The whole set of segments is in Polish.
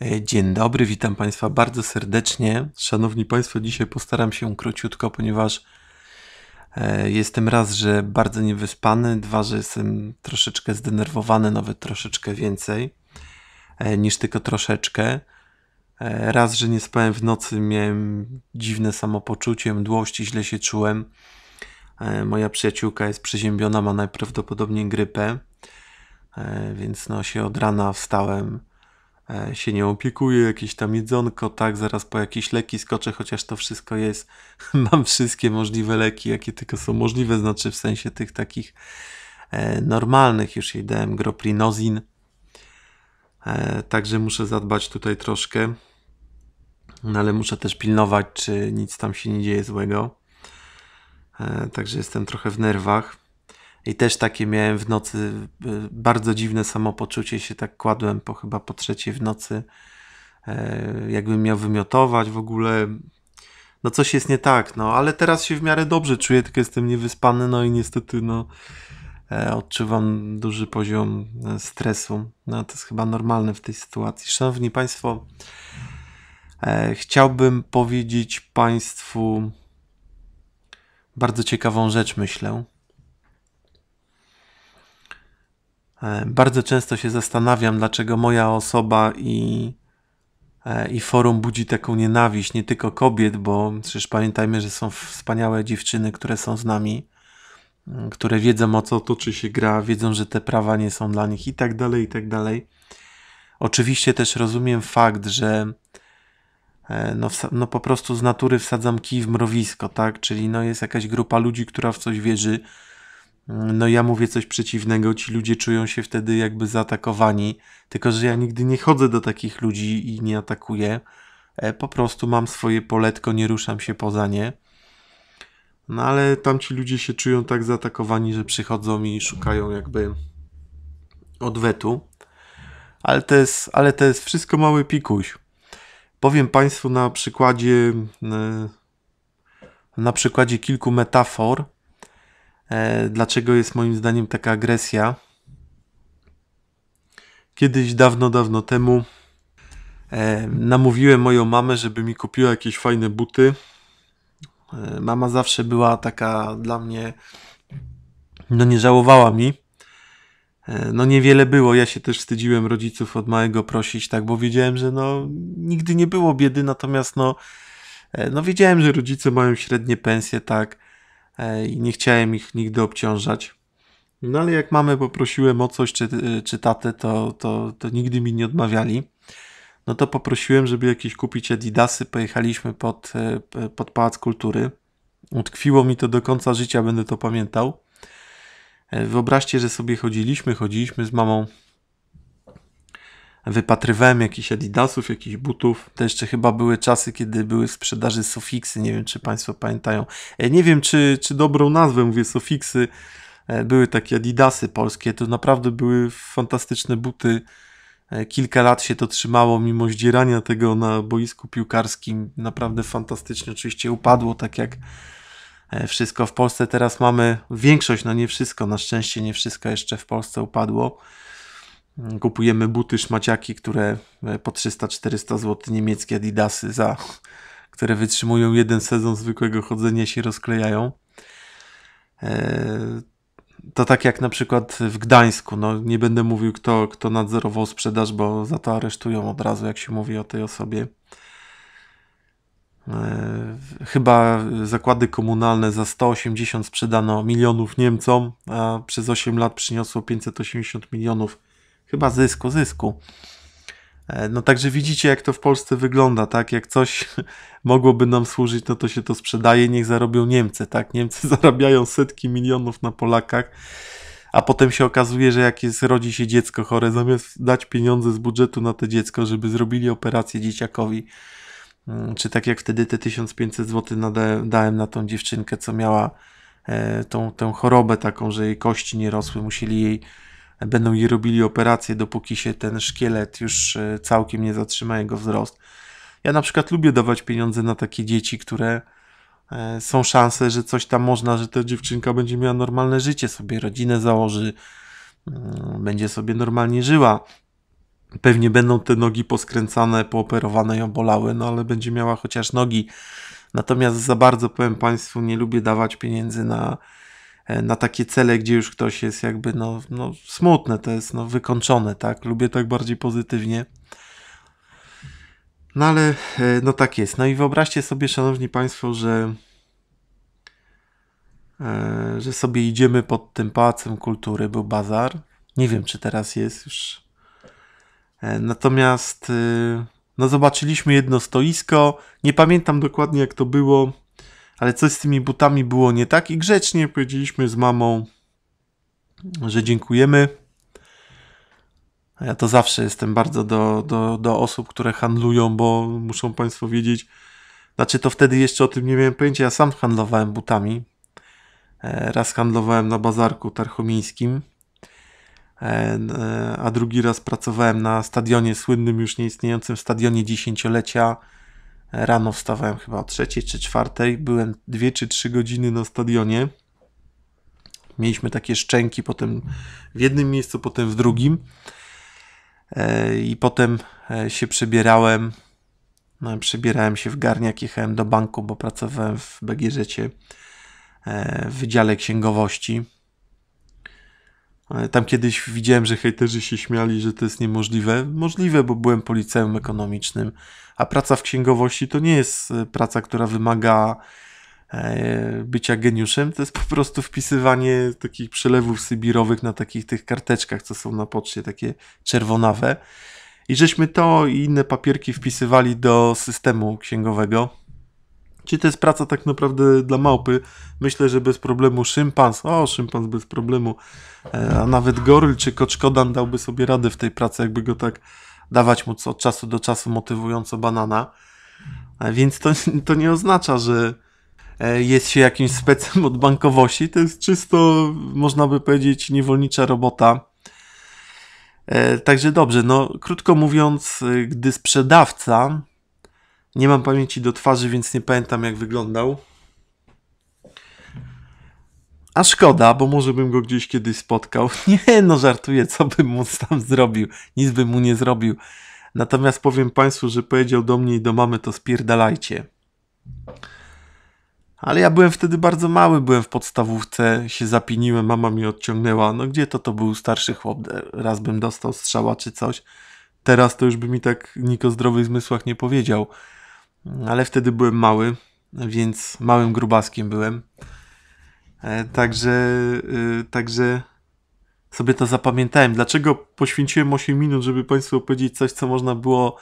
E, dzień dobry, witam Państwa bardzo serdecznie. Szanowni Państwo, dzisiaj postaram się króciutko, ponieważ e, jestem raz, że bardzo niewyspany, dwa, że jestem troszeczkę zdenerwowany, nawet troszeczkę więcej e, niż tylko troszeczkę. Raz, że nie spałem w nocy, miałem dziwne samopoczucie, mdłości, źle się czułem. Moja przyjaciółka jest przeziębiona, ma najprawdopodobniej grypę, więc no się od rana wstałem E, się nie opiekuję, jakieś tam jedzonko, tak, zaraz po jakieś leki skoczę, chociaż to wszystko jest. Mam wszystkie możliwe leki, jakie tylko są możliwe, znaczy w sensie tych takich e, normalnych, już jej dałem groprinozin. E, także muszę zadbać tutaj troszkę, no ale muszę też pilnować, czy nic tam się nie dzieje złego. Także jestem trochę w nerwach. I też takie miałem w nocy y, bardzo dziwne samopoczucie, się tak kładłem po chyba po trzeciej w nocy, e, jakbym miał wymiotować w ogóle. No coś jest nie tak, no ale teraz się w miarę dobrze czuję, tylko jestem niewyspany, no i niestety no e, odczuwam duży poziom e, stresu. No to jest chyba normalne w tej sytuacji. Szanowni Państwo, chciałbym powiedzieć Państwu bardzo ciekawą rzecz, myślę. E, bardzo często się zastanawiam, dlaczego moja osoba i, e, i forum budzi taką nienawiść nie tylko kobiet, bo przecież pamiętajmy, że są wspaniałe dziewczyny, które są z nami, mm, które wiedzą o co toczy się gra, wiedzą, że te prawa nie są dla nich i tak dalej, i tak dalej. Oczywiście też rozumiem fakt, że e, no, no po prostu z natury wsadzam kij w mrowisko, tak? Czyli no jest jakaś grupa ludzi, która w coś wierzy, no ja mówię coś przeciwnego, ci ludzie czują się wtedy jakby zaatakowani, tylko że ja nigdy nie chodzę do takich ludzi i nie atakuję. E, po prostu mam swoje poletko, nie ruszam się poza nie. No ale tamci ludzie się czują tak zaatakowani, że przychodzą i szukają jakby odwetu. Ale to jest, ale to jest wszystko mały pikuś. Powiem Państwu na przykładzie e, na przykładzie kilku metafor, E, dlaczego jest moim zdaniem taka agresja. Kiedyś, dawno, dawno temu, e, namówiłem moją mamę, żeby mi kupiła jakieś fajne buty. E, mama zawsze była taka dla mnie, no nie żałowała mi. No niewiele było, ja się też wstydziłem rodziców od małego prosić, tak, bo wiedziałem, że no nigdy nie było biedy, natomiast no, no wiedziałem, że rodzice mają średnie pensje, tak. E, i nie chciałem ich nigdy obciążać. No ale jak mamy poprosiłem o coś czy, e, czy tatę, to, to, to nigdy mi nie odmawiali. No to poprosiłem, żeby jakieś kupić Adidasy. Pojechaliśmy pod, e, pod Pałac Kultury. Utkwiło mi to do końca życia, będę to pamiętał. Wyobraźcie, że sobie chodziliśmy, chodziliśmy z mamą wypatrywałem jakichś Adidasów, jakichś butów. To jeszcze chyba były czasy, kiedy były w sprzedaży Sofiksy, nie wiem czy Państwo pamiętają. E, nie wiem czy, czy dobrą nazwę mówię Sofixy e, były takie Adidasy polskie, to naprawdę były fantastyczne buty. E, kilka lat się to trzymało, mimo zdzierania tego na boisku piłkarskim. Naprawdę fantastycznie, oczywiście upadło, tak jak wszystko w Polsce. Teraz mamy większość, no nie wszystko, na szczęście nie wszystko jeszcze w Polsce upadło kupujemy buty, szmaciaki, które e, po 300-400 zł niemieckie Adidasy za które wytrzymują jeden sezon zwykłego chodzenia się rozklejają. E, to tak jak na przykład w Gdańsku, no nie będę mówił kto, kto nadzorował sprzedaż, bo za to aresztują od razu, jak się mówi o tej osobie. E, chyba zakłady komunalne za 180 sprzedano milionów Niemcom, a przez 8 lat przyniosło 580 milionów chyba zysku, zysku. E, no także widzicie, jak to w Polsce wygląda, tak? Jak coś mogłoby nam służyć, no to się to sprzedaje, niech zarobią Niemcy, tak? Niemcy zarabiają setki milionów na Polakach, a potem się okazuje, że jak jest, rodzi się dziecko chore, zamiast dać pieniądze z budżetu na to dziecko, żeby zrobili operację dzieciakowi, mm, czy tak jak wtedy te 1500 zł dałem na tą dziewczynkę, co miała e, tą, tą chorobę taką, że jej kości nie rosły, musieli jej będą jej robili operację, dopóki się ten szkielet już e, całkiem nie zatrzyma jego wzrost. Ja na przykład lubię dawać pieniądze na takie dzieci, które e, są szanse, że coś tam można, że ta dziewczynka będzie miała normalne życie, sobie rodzinę założy, mm, będzie sobie normalnie żyła. Pewnie będą te nogi poskręcane, pooperowane ją bolały, no ale będzie miała chociaż nogi. Natomiast za bardzo, powiem Państwu, nie lubię dawać pieniędzy na E, na takie cele, gdzie już ktoś jest jakby no, no smutne, to jest no wykończone, tak? Lubię tak bardziej pozytywnie. No ale e, no tak jest. No i wyobraźcie sobie, szanowni państwo, że e, że sobie idziemy pod tym pałacem kultury, był bazar. Nie wiem, czy teraz jest już. Natomiast y, no zobaczyliśmy jedno stoisko. Nie pamiętam dokładnie, jak to było ale coś z tymi butami było nie tak i grzecznie powiedzieliśmy z mamą, że dziękujemy. Ja to zawsze jestem bardzo do, do, do osób, które handlują, bo muszą Państwo wiedzieć. Znaczy, to wtedy jeszcze o tym nie miałem pojęcia. Ja sam handlowałem butami. E, raz handlowałem na bazarku tarchomińskim, e, e, a drugi raz pracowałem na stadionie, słynnym już nieistniejącym stadionie dziesięciolecia Rano wstawałem chyba o trzeciej czy czwartej, byłem dwie czy trzy godziny na stadionie. Mieliśmy takie szczęki potem w jednym miejscu, potem w drugim. E, I potem e, się przebierałem. No, przebierałem się w garniak, jechałem do banku, bo pracowałem w BGŻ e, w Wydziale Księgowości E, tam kiedyś widziałem, że hejterzy się śmiali, że to jest niemożliwe. Możliwe, bo byłem policjantem ekonomicznym, a praca w księgowości to nie jest e, praca, która wymaga e, bycia geniuszem, to jest po prostu wpisywanie takich przelewów sybirowych na takich tych karteczkach, co są na poczcie, takie czerwonawe. I żeśmy to i inne papierki wpisywali do systemu księgowego. Czy to jest praca tak naprawdę dla małpy? Myślę, że bez problemu szympans, o szympans bez problemu, e, a nawet goryl czy koczkodan dałby sobie radę w tej pracy, jakby go tak dawać mu od czasu do czasu motywująco banana. E, więc to, to nie oznacza, że e, jest się jakimś specem od bankowości. To jest czysto, można by powiedzieć, niewolnicza robota. Także dobrze, no krótko mówiąc, gdy sprzedawca nie mam pamięci do twarzy, więc nie pamiętam jak wyglądał. A szkoda, bo może bym go gdzieś kiedyś spotkał. Nie, no żartuję, co bym mu tam zrobił? Nic bym mu nie zrobił. Natomiast powiem Państwu, że powiedział do mnie i do mamy to spierdalajcie. Ale ja byłem wtedy bardzo mały, byłem w podstawówce, się zapiniłem, mama mi odciągnęła. No gdzie to to był starszy chłop? Raz bym dostał strzała czy coś. Teraz to już by mi tak nikt o zdrowych zmysłach nie powiedział ale wtedy byłem mały, więc małym grubaskiem byłem. E, także, e, także sobie to zapamiętałem. Dlaczego poświęciłem 8 minut, żeby Państwu opowiedzieć coś, co można było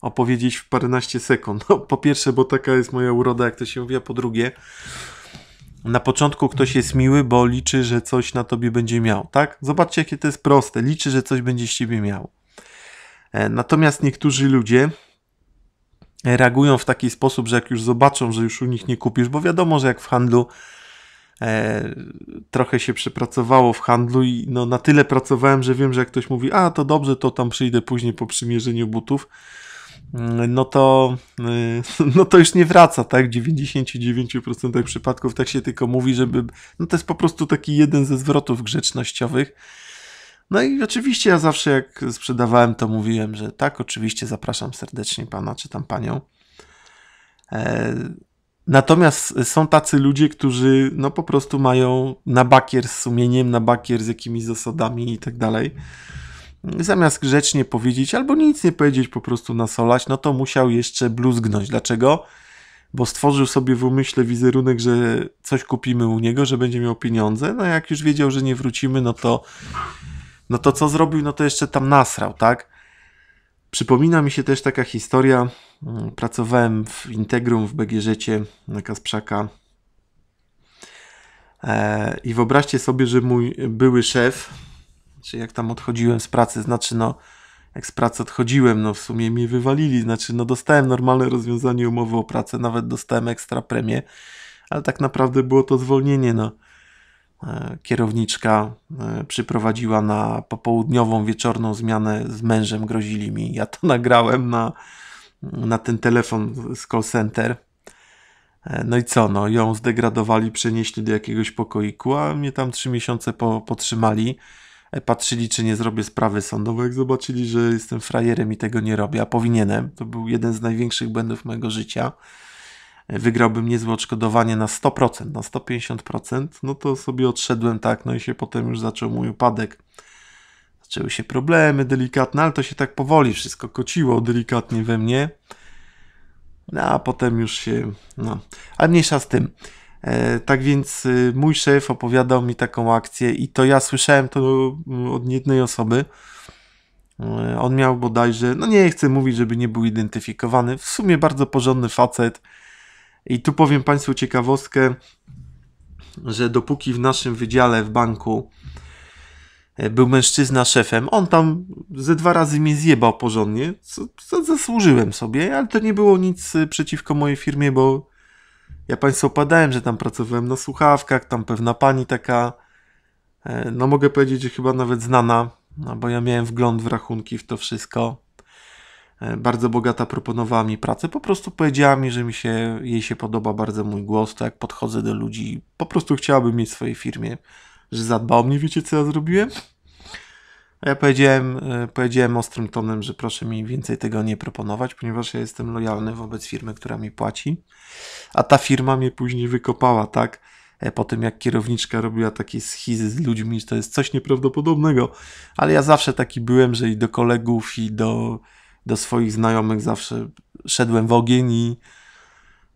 opowiedzieć w paręnaście sekund? No, po pierwsze, bo taka jest moja uroda, jak to się mówi, a po drugie, na początku ktoś jest miły, bo liczy, że coś na tobie będzie miał, tak? Zobaczcie, jakie to jest proste. Liczy, że coś będzie z ciebie miał. E, natomiast niektórzy ludzie, reagują w taki sposób, że jak już zobaczą, że już u nich nie kupisz, bo wiadomo, że jak w handlu e, trochę się przepracowało w handlu i no, na tyle pracowałem, że wiem, że jak ktoś mówi, a to dobrze, to tam przyjdę później po przymierzeniu butów, mm, no to, e, no to już nie wraca, tak? W 99% przypadków tak się tylko mówi, żeby. No to jest po prostu taki jeden ze zwrotów grzecznościowych. No i oczywiście ja zawsze jak sprzedawałem, to mówiłem, że tak, oczywiście zapraszam serdecznie pana czy tam panią. E, natomiast są tacy ludzie, którzy no po prostu mają na bakier z sumieniem, na bakier z jakimiś zasadami i tak dalej. Zamiast grzecznie powiedzieć albo nic nie powiedzieć, po prostu nasolać, no to musiał jeszcze bluzgnąć. Dlaczego? Bo stworzył sobie w umyśle wizerunek, że coś kupimy u niego, że będzie miał pieniądze. No jak już wiedział, że nie wrócimy, no to no to co zrobił, no to jeszcze tam nasrał, tak? Przypomina mi się też taka historia, mm, pracowałem w Integrum w Begierzecie na Kasprzaka e, i wyobraźcie sobie, że mój były szef, czy jak tam odchodziłem z pracy, znaczy no, jak z pracy odchodziłem, no w sumie mi wywalili, znaczy no dostałem normalne rozwiązanie umowy o pracę, nawet dostałem ekstra premię, ale tak naprawdę było to zwolnienie, no. E, kierowniczka e, przyprowadziła na popołudniową, wieczorną zmianę z mężem, grozili mi. Ja to nagrałem na, na ten telefon z call center. E, no i co, no ją zdegradowali, przenieśli do jakiegoś pokoiku, a mnie tam trzy miesiące po, potrzymali. Patrzyli, czy nie zrobię sprawy sądowej. Jak zobaczyli, że jestem frajerem i tego nie robię, a powinienem. To był jeden z największych błędów mojego życia wygrałbym niezłe odszkodowanie na 100%, na 150%, no to sobie odszedłem tak, no i się potem już zaczął mój upadek. Zaczęły się problemy delikatne, ale to się tak powoli wszystko kociło delikatnie we mnie. No a potem już się, no, a mniejsza z tym. E, tak więc e, mój szef opowiadał mi taką akcję i to ja słyszałem to mm, od jednej osoby. E, on miał bodajże, no nie chcę mówić, żeby nie był identyfikowany, w sumie bardzo porządny facet, i tu powiem Państwu ciekawostkę, że dopóki w naszym wydziale w banku e, był mężczyzna szefem, on tam ze dwa razy mnie zjebał porządnie, co, co zasłużyłem sobie, ale to nie było nic e, przeciwko mojej firmie, bo ja Państwu opadałem, że tam pracowałem na słuchawkach, tam pewna pani taka, e, no mogę powiedzieć, że chyba nawet znana, no bo ja miałem wgląd w rachunki, w to wszystko. E, bardzo bogata proponowała mi pracę, po prostu powiedziała mi, że mi się, jej się podoba bardzo mój głos, tak, podchodzę do ludzi, po prostu chciałabym mieć w swojej firmie, że zadba o mnie, wiecie co ja zrobiłem? A ja powiedziałem, e, powiedziałem ostrym tonem, że proszę mi więcej tego nie proponować, ponieważ ja jestem lojalny wobec firmy, która mi płaci. A ta firma mnie później wykopała, tak? E, po tym jak kierowniczka robiła takie schizy z ludźmi, to jest coś nieprawdopodobnego. Ale ja zawsze taki byłem, że i do kolegów, i do do swoich znajomych zawsze szedłem w ogień i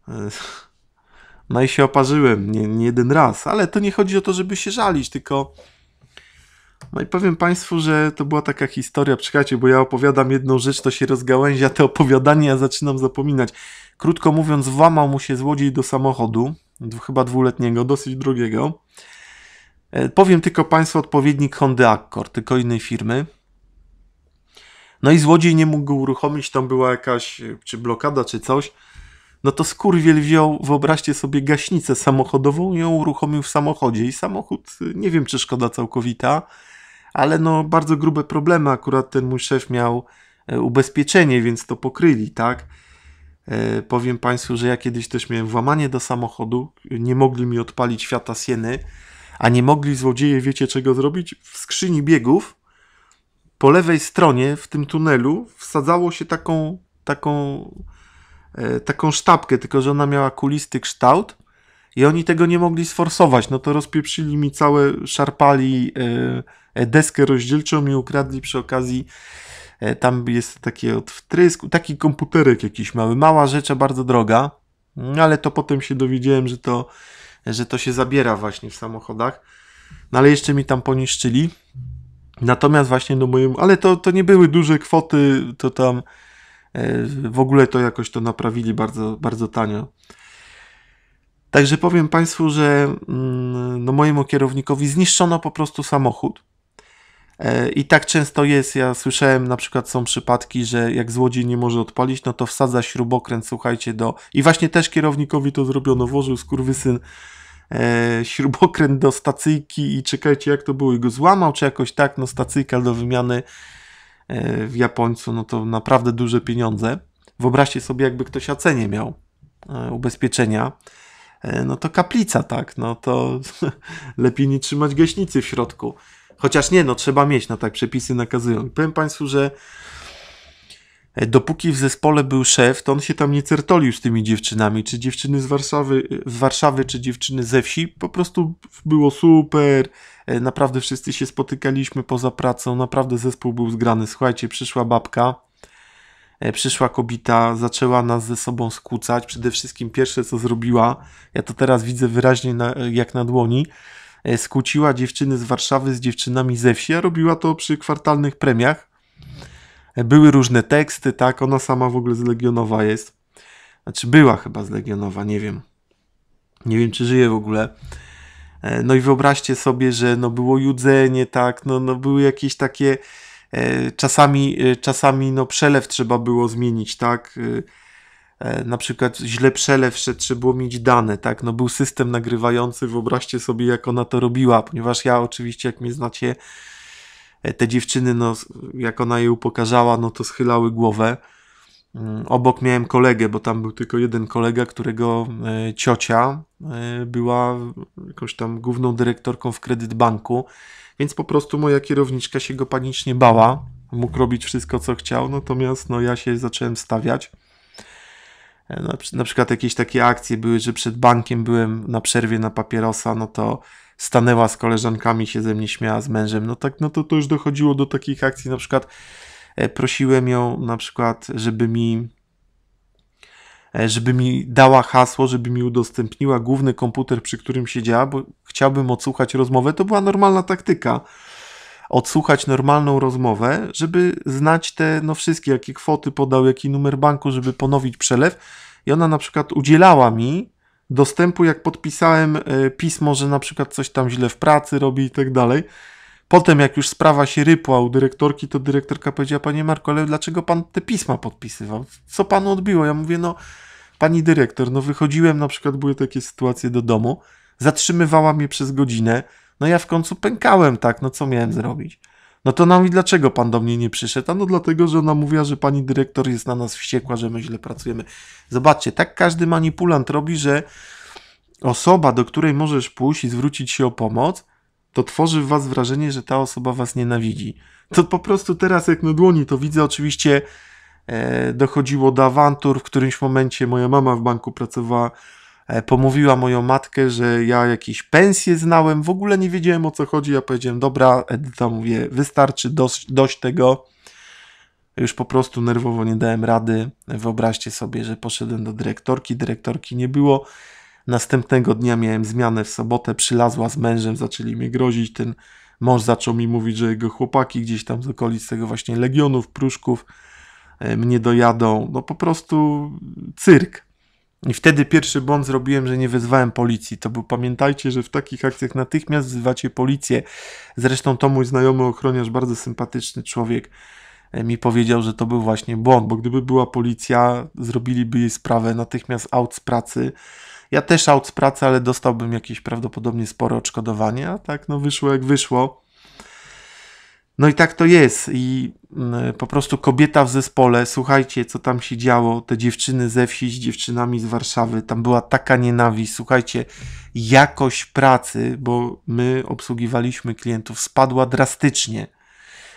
e, no i się oparzyłem nie, nie jeden raz, ale to nie chodzi o to, żeby się żalić, tylko no i powiem Państwu, że to była taka historia, czekajcie, bo ja opowiadam jedną rzecz, to się rozgałęzia te opowiadania ja zaczynam zapominać. Krótko mówiąc, włamał mu się złodziej do samochodu, chyba dwuletniego, dosyć drogiego. E, powiem tylko Państwu odpowiednik Honda Accord, tylko innej firmy. No i złodziej nie mógł go uruchomić, tam była jakaś e, czy blokada, czy coś. No to skurwiel wziął, wyobraźcie sobie, gaśnicę samochodową i ją uruchomił w samochodzie. I samochód, e, nie wiem czy szkoda całkowita, ale no bardzo grube problemy. Akurat ten mój szef miał e, ubezpieczenie, więc to pokryli, tak? E, powiem Państwu, że ja kiedyś też miałem włamanie do samochodu, nie mogli mi odpalić świata sieny, a nie mogli złodzieje, wiecie czego zrobić? W skrzyni biegów po lewej stronie w tym tunelu wsadzało się taką, taką, e, taką sztabkę, tylko że ona miała kulisty kształt i oni tego nie mogli sforsować. No to rozpieprzyli mi całe, szarpali e, e deskę rozdzielczą i ukradli przy okazji. E, tam jest taki od wtrysku, taki komputerek jakiś mały, mała rzecz, a bardzo droga. Mm, ale to potem się dowiedziałem, że to, że to się zabiera właśnie w samochodach. No ale jeszcze mi tam poniszczyli. Natomiast właśnie no moim, ale to, to nie były duże kwoty, to tam e, w ogóle to jakoś to naprawili bardzo, bardzo tanio. Także powiem Państwu, że mm, no mojemu kierownikowi zniszczono po prostu samochód. E, I tak często jest. Ja słyszałem, na przykład są przypadki, że jak złodziej nie może odpalić, no to wsadza śrubokręt, słuchajcie, do. I właśnie też kierownikowi to zrobiono, włożył skurwysyn E, śrubokręt do stacyjki i czekajcie jak to było i go złamał, czy jakoś tak, no stacyjka do wymiany e, w Japońcu, no to naprawdę duże pieniądze. Wyobraźcie sobie, jakby ktoś acenie miał e, ubezpieczenia, no to kaplica, tak, no to lepiej nie trzymać gaśnicy w środku. Chociaż nie, no trzeba mieć, no tak przepisy nakazują. I powiem Państwu, że dopóki w zespole był szef, to on się tam nie certolił z tymi dziewczynami, czy dziewczyny z Warszawy, z Warszawy czy dziewczyny ze wsi, po prostu było super, e, naprawdę wszyscy się spotykaliśmy poza pracą, naprawdę zespół był zgrany, słuchajcie, przyszła babka, e, przyszła kobita, zaczęła nas ze sobą skłócać, przede wszystkim pierwsze co zrobiła, ja to teraz widzę wyraźnie na, jak na dłoni, e, skłóciła dziewczyny z Warszawy z dziewczynami ze wsi, a robiła to przy kwartalnych premiach, były różne teksty, tak? Ona sama w ogóle z Legionowa jest. Znaczy była chyba z Legionowa, nie wiem. Nie wiem, czy żyje w ogóle. E, no i wyobraźcie sobie, że no było judzenie, tak? No, no były jakieś takie... E, czasami, e, czasami no przelew trzeba było zmienić, tak? na przykład źle przelew trzeba było mieć dane, tak? No był system nagrywający, wyobraźcie sobie, jak ona to robiła, ponieważ ja oczywiście, jak mnie znacie, E, te dziewczyny, no, jak ona je upokarzała, no to schylały głowę. Mm, obok miałem kolegę, bo tam był tylko jeden kolega, którego e, ciocia e, była jakąś tam główną dyrektorką w kredyt banku, więc po prostu moja kierowniczka się go panicznie bała. Mógł robić wszystko, co chciał, natomiast no, ja się zacząłem stawiać. na przykład jakieś takie akcje były, że przed bankiem byłem na przerwie na papierosa, no to stanęła z koleżankami, się ze mnie śmiała z mężem. No tak, no to, to już dochodziło do takich akcji. Na przykład e, prosiłem ją na przykład, żeby mi e, żeby mi dała hasło, żeby mi udostępniła główny komputer, przy którym siedziała, bo chciałbym odsłuchać rozmowę. To była normalna taktyka. Odsłuchać normalną rozmowę, żeby znać te, no wszystkie, jakie kwoty podał, jaki numer banku, żeby ponowić przelew. I ona na przykład udzielała mi dostępu, jak podpisałem e, pismo, że na przykład coś tam źle w pracy robi i tak dalej. Potem, jak już sprawa się rypła u dyrektorki, to dyrektorka powiedziała: Panie Marko, ale dlaczego pan te pisma podpisywał? Co panu odbiło? Ja mówię: No, pani dyrektor, no wychodziłem, na przykład były takie sytuacje do domu, zatrzymywała mnie przez godzinę. No ja w końcu pękałem, tak, no co miałem zrobić? No to nam i dlaczego pan do mnie nie przyszedł? A no dlatego, że ona mówiła, że pani dyrektor jest na nas wściekła, że my źle pracujemy. Zobaczcie, tak każdy manipulant robi, że osoba, do której możesz pójść i zwrócić się o pomoc, to tworzy w was wrażenie, że ta osoba was nienawidzi. To po prostu teraz jak na dłoni to widzę, oczywiście e, dochodziło do awantur, w którymś momencie moja mama w banku pracowała E, pomówiła moją matkę, że ja jakieś pensje znałem, w ogóle nie wiedziałem o co chodzi. Ja powiedziałem, dobra, Edyta, mówię, wystarczy, dość, dość tego. Już po prostu nerwowo nie dałem rady. Wyobraźcie sobie, że poszedłem do dyrektorki, dyrektorki nie było. Następnego dnia miałem zmianę w sobotę, przylazła z mężem, zaczęli mnie grozić. Ten mąż zaczął mi mówić, że jego chłopaki gdzieś tam z okolic tego właśnie Legionów, Pruszków e, mnie dojadą. No po prostu cyrk. I wtedy pierwszy błąd zrobiłem, że nie wezwałem policji. To był, pamiętajcie, że w takich akcjach natychmiast wzywacie policję. Zresztą to mój znajomy ochroniarz, bardzo sympatyczny człowiek, e, mi powiedział, że to był właśnie błąd, bo gdyby była policja, zrobiliby jej sprawę natychmiast out z pracy. Ja też out z pracy, ale dostałbym jakieś prawdopodobnie spore odszkodowanie, a tak no wyszło jak wyszło. No i tak to jest. I mm, po prostu kobieta w zespole, słuchajcie, co tam się działo, te dziewczyny ze wsi z dziewczynami z Warszawy, tam była taka nienawiść. Słuchajcie, jakość pracy, bo my obsługiwaliśmy klientów, spadła drastycznie.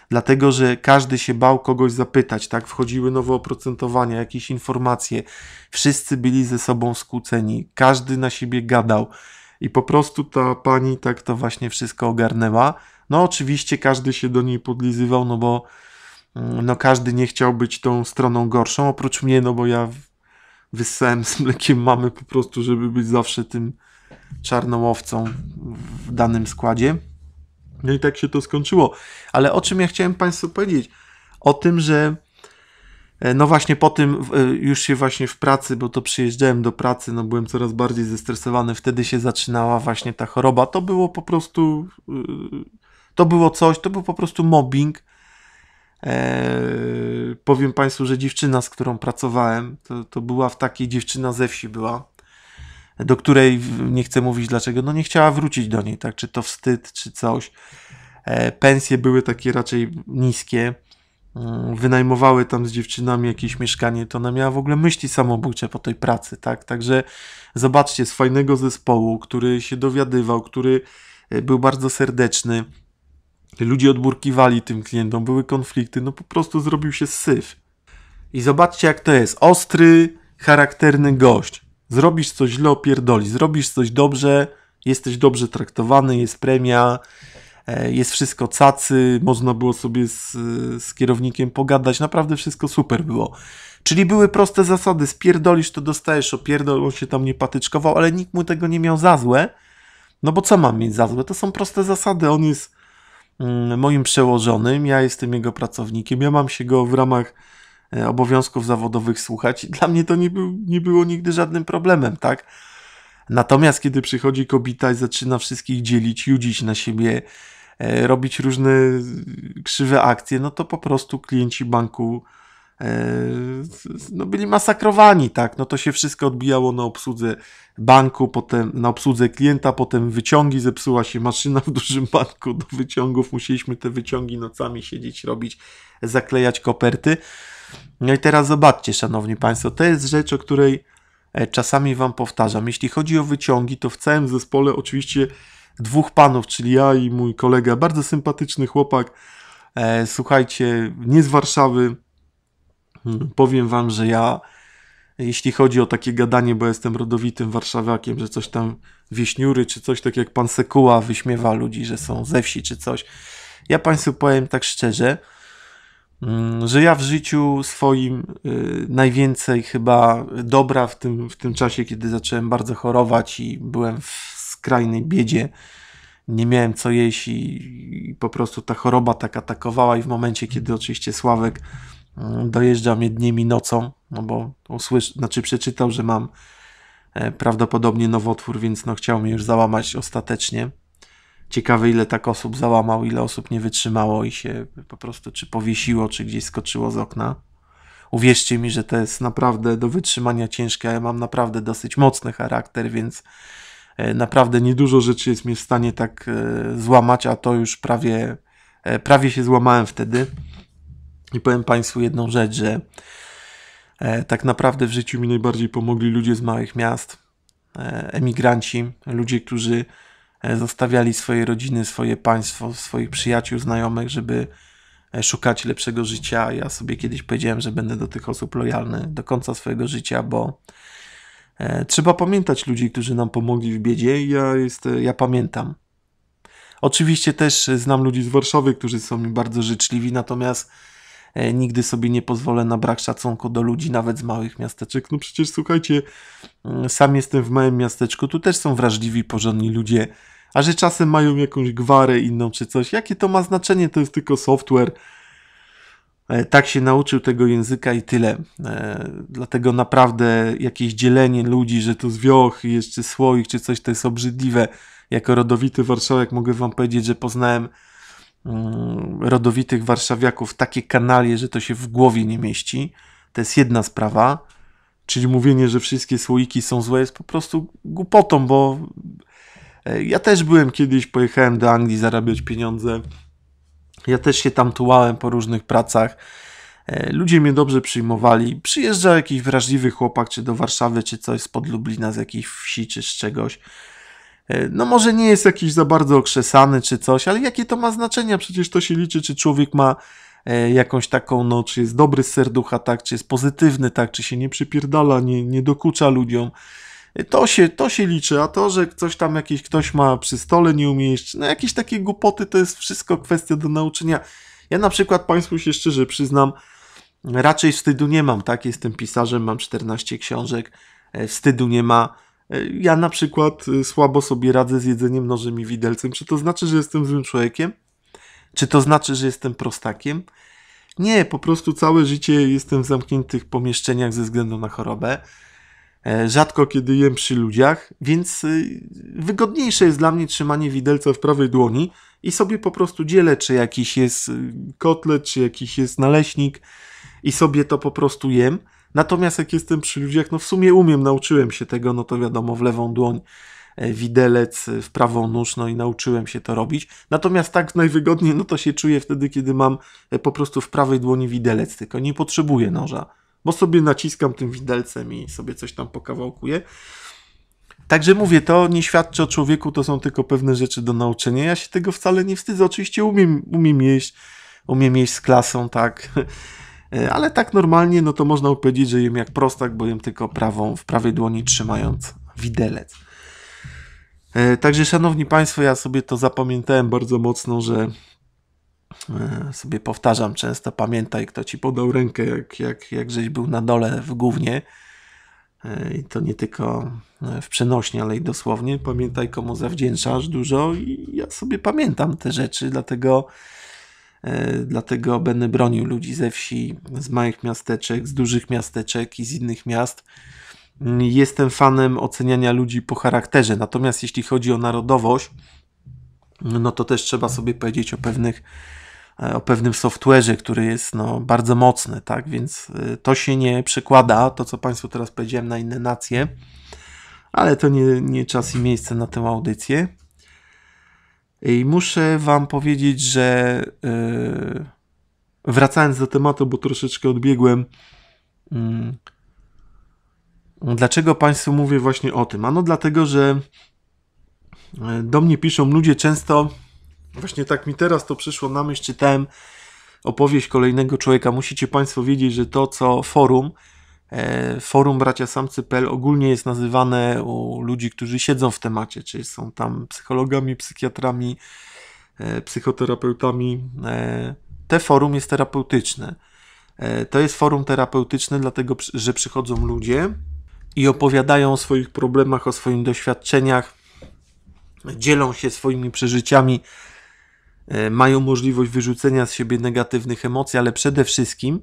Dlatego, że każdy się bał kogoś zapytać, tak? Wchodziły nowe oprocentowania, jakieś informacje. Wszyscy byli ze sobą skłóceni, każdy na siebie gadał. I po prostu ta pani tak to właśnie wszystko ogarnęła. No oczywiście każdy się do niej podlizywał, no bo mm, no każdy nie chciał być tą stroną gorszą, oprócz mnie, no bo ja wyssałem z mlekiem mamy po prostu, żeby być zawsze tym czarnołowcą w danym składzie. No i tak się to skończyło. Ale o czym ja chciałem Państwu powiedzieć? O tym, że e, no właśnie po tym e, już się właśnie w pracy, bo to przyjeżdżałem do pracy, no byłem coraz bardziej zestresowany, wtedy się zaczynała właśnie ta choroba. To było po prostu y, to było coś, to był po prostu mobbing. Eee, powiem Państwu, że dziewczyna, z którą pracowałem, to, to była w takiej dziewczyna ze wsi była, do której nie chcę mówić dlaczego, no nie chciała wrócić do niej, tak? Czy to wstyd, czy coś. Eee, pensje były takie raczej niskie. Eee, wynajmowały tam z dziewczynami jakieś mieszkanie, to ona miała w ogóle myśli samobójcze po tej pracy, tak? Także zobaczcie, z fajnego zespołu, który się dowiadywał, który e, był bardzo serdeczny, Ludzie odburkiwali tym klientom, były konflikty, no po prostu zrobił się syf. I zobaczcie, jak to jest. Ostry, charakterny gość. Zrobisz coś źle, opierdoli. Zrobisz coś dobrze, jesteś dobrze traktowany, jest premia, e, jest wszystko cacy, można było sobie z, z kierownikiem pogadać, naprawdę wszystko super było. Czyli były proste zasady, spierdolisz to dostajesz, opierdol, on się tam nie patyczkował, ale nikt mu tego nie miał za złe, no bo co mam mieć za złe? To są proste zasady, on jest Mm, moim przełożonym, ja jestem jego pracownikiem, ja mam się go w ramach e, obowiązków zawodowych słuchać. Dla mnie to nie, był, nie było nigdy żadnym problemem, tak? Natomiast kiedy przychodzi kobieta i zaczyna wszystkich dzielić, judzić na siebie, e, robić różne e, krzywe akcje, no to po prostu klienci banku E, no byli masakrowani, tak, no to się wszystko odbijało na obsłudze banku, potem na obsłudze klienta, potem wyciągi, zepsuła się maszyna w dużym banku do wyciągów, musieliśmy te wyciągi nocami siedzieć, robić, zaklejać koperty. No i teraz zobaczcie, szanowni państwo, to jest rzecz, o której e, czasami wam powtarzam. Jeśli chodzi o wyciągi, to w całym zespole oczywiście dwóch panów, czyli ja i mój kolega, bardzo sympatyczny chłopak, e, słuchajcie, nie z Warszawy, Mhm. Powiem wam, że ja, jeśli chodzi o takie gadanie, bo jestem rodowitym warszawiakiem, że coś tam wieśniury czy coś, tak jak pan Sekuła wyśmiewa ludzi, że są ze wsi czy coś. Ja państwu powiem tak szczerze, mm, że ja w życiu swoim y, najwięcej chyba dobra w tym, w tym czasie, kiedy zacząłem bardzo chorować i byłem w skrajnej biedzie, nie miałem co jeść i, i po prostu ta choroba tak atakowała i w momencie, kiedy oczywiście Sławek Mm, dojeżdżał mnie dniem i nocą, no bo usłysz, znaczy przeczytał, że mam e, prawdopodobnie nowotwór, więc no chciał mnie już załamać ostatecznie. Ciekawe ile tak osób załamał, ile osób nie wytrzymało i się po prostu czy powiesiło, czy gdzieś skoczyło z okna. Uwierzcie mi, że to jest naprawdę do wytrzymania ciężkie, a ja mam naprawdę dosyć mocny charakter, więc e, naprawdę niedużo rzeczy jest mi w stanie tak e, złamać, a to już prawie, prawie się złamałem wtedy. I powiem Państwu jedną rzecz, że e, tak naprawdę w życiu mi najbardziej pomogli ludzie z małych miast, e, emigranci, ludzie, którzy e, zostawiali swoje rodziny, swoje państwo, swoich przyjaciół, znajomych, żeby e, szukać lepszego życia. Ja sobie kiedyś powiedziałem, że będę do tych osób lojalny do końca swojego życia, bo e, trzeba pamiętać ludzi, którzy nam pomogli w biedzie i ja, jest, ja pamiętam. Oczywiście też znam ludzi z Warszawy, którzy są mi bardzo życzliwi, natomiast E, nigdy sobie nie pozwolę na brak szacunku do ludzi, nawet z małych miasteczek. No przecież słuchajcie, mm, sam jestem w małym miasteczku, tu też są wrażliwi, porządni ludzie, a że czasem mają jakąś gwarę inną czy coś. Jakie to ma znaczenie? To jest tylko software. E, tak się nauczył tego języka i tyle. E, dlatego naprawdę jakieś dzielenie ludzi, że to Wioch, jeszcze słoik czy coś, to jest obrzydliwe. Jako rodowity warszałek mogę wam powiedzieć, że poznałem Mm, rodowitych warszawiaków takie kanalie, że to się w głowie nie mieści. To jest jedna sprawa. Czyli mówienie, że wszystkie słoiki są złe jest po prostu głupotą, bo e, ja też byłem kiedyś, pojechałem do Anglii zarabiać pieniądze. Ja też się tam tułałem po różnych pracach. E, ludzie mnie dobrze przyjmowali. Przyjeżdżał jakiś wrażliwy chłopak, czy do Warszawy, czy coś spod Lublina, z jakiejś wsi, czy z czegoś E, no może nie jest jakiś za bardzo okrzesany czy coś, ale jakie to ma znaczenie? Przecież to się liczy, czy człowiek ma e, jakąś taką, no, czy jest dobry z serducha, tak, czy jest pozytywny, tak, czy się nie przypierdala, nie, nie dokucza ludziom. E, to się, to się liczy, a to, że coś tam jakiś ktoś ma przy stole nie umieść, no jakieś takie głupoty, to jest wszystko kwestia do nauczenia. Ja na przykład Państwu się szczerze przyznam, raczej wstydu nie mam, tak, jestem pisarzem, mam 14 książek, wstydu nie ma, ja na przykład y, słabo sobie radzę z jedzeniem nożem i widelcem. Czy to znaczy, że jestem złym człowiekiem? Czy to znaczy, że jestem prostakiem? Nie, po prostu całe życie jestem w zamkniętych pomieszczeniach ze względu na chorobę. E, rzadko kiedy jem przy ludziach, więc y, wygodniejsze jest dla mnie trzymanie widelca w prawej dłoni i sobie po prostu dzielę, czy jakiś jest y, kotlet, czy jakiś jest naleśnik i sobie to po prostu jem. Natomiast jak jestem przy ludziach, no w sumie umiem, nauczyłem się tego, no to wiadomo, w lewą dłoń e, widelec, e, w prawą nóż, no i nauczyłem się to robić. Natomiast tak najwygodniej, no to się czuję wtedy, kiedy mam e, po prostu w prawej dłoni widelec, tylko nie potrzebuję noża, bo sobie naciskam tym widelcem i sobie coś tam pokawałkuję. Także mówię, to nie świadczy o człowieku, to są tylko pewne rzeczy do nauczenia. Ja się tego wcale nie wstydzę. Oczywiście umiem, umiem jeść, umiem jeść z klasą, tak E, ale tak normalnie, no to można powiedzieć, że jem jak prostak, bo jem tylko prawą, w prawej dłoni trzymając widelec. E, także, szanowni Państwo, ja sobie to zapamiętałem bardzo mocno, że e, sobie powtarzam często, pamiętaj, kto ci podał rękę, jak, jak, jak żeś był na dole w głównie. I to nie tylko w przenośni, ale i dosłownie. Pamiętaj, komu zawdzięczasz dużo, i ja sobie pamiętam te rzeczy, dlatego E, dlatego będę bronił ludzi ze wsi, z małych miasteczek, z dużych miasteczek i z innych miast. Mm, jestem fanem oceniania ludzi po charakterze, natomiast jeśli chodzi o narodowość, no to też trzeba sobie powiedzieć o pewnych e, o pewnym software'ze, który jest no, bardzo mocny, tak, więc e, to się nie przekłada, to co Państwu teraz powiedziałem, na inne nacje, ale to nie, nie czas i miejsce na tę audycję. I muszę wam powiedzieć, że yy, wracając do tematu, bo troszeczkę odbiegłem, yy, dlaczego państwu mówię właśnie o tym? Ano dlatego, że e, do mnie piszą ludzie często, właśnie tak mi teraz to przyszło na myśl, czytałem opowieść kolejnego człowieka. Musicie państwo wiedzieć, że to co forum, E, forum Bracia Samcy.pl ogólnie jest nazywane u ludzi, którzy siedzą w temacie, czyli są tam psychologami, psychiatrami, e, psychoterapeutami. E, te forum jest terapeutyczne. To jest forum terapeutyczne, dlatego że przychodzą ludzie i opowiadają o swoich problemach, o swoich doświadczeniach, dzielą się swoimi przeżyciami, mają możliwość wyrzucenia z siebie negatywnych emocji, ale przede wszystkim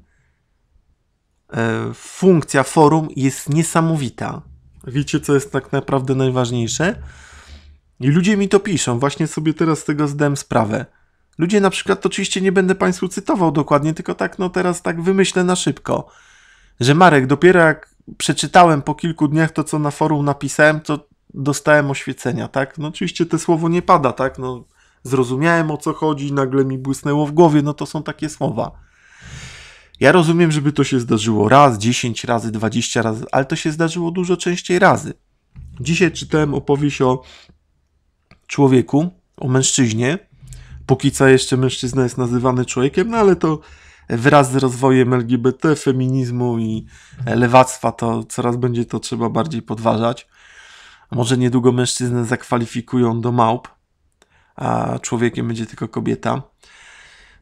E, funkcja forum jest niesamowita. Wiecie, co jest tak naprawdę najważniejsze? I ludzie mi to piszą, właśnie sobie teraz z tego zdałem sprawę. Ludzie na przykład, oczywiście nie będę Państwu cytował dokładnie, tylko tak, no teraz tak wymyślę na szybko, że Marek, dopiero jak przeczytałem po kilku dniach to, co na forum napisałem, to dostałem oświecenia, tak? No oczywiście te słowo nie pada, tak? No zrozumiałem o co chodzi, nagle mi błysnęło w głowie, no to są takie słowa. Ja rozumiem, żeby to się zdarzyło raz, 10 razy, 20 razy, ale to się zdarzyło dużo częściej razy. Dzisiaj czytałem opowieść o człowieku, o mężczyźnie. Póki co jeszcze mężczyzna jest nazywany człowiekiem, no ale to wraz z rozwojem LGBT, feminizmu i lewactwa, to coraz będzie to trzeba bardziej podważać. Może niedługo mężczyznę zakwalifikują do małp, a człowiekiem będzie tylko kobieta.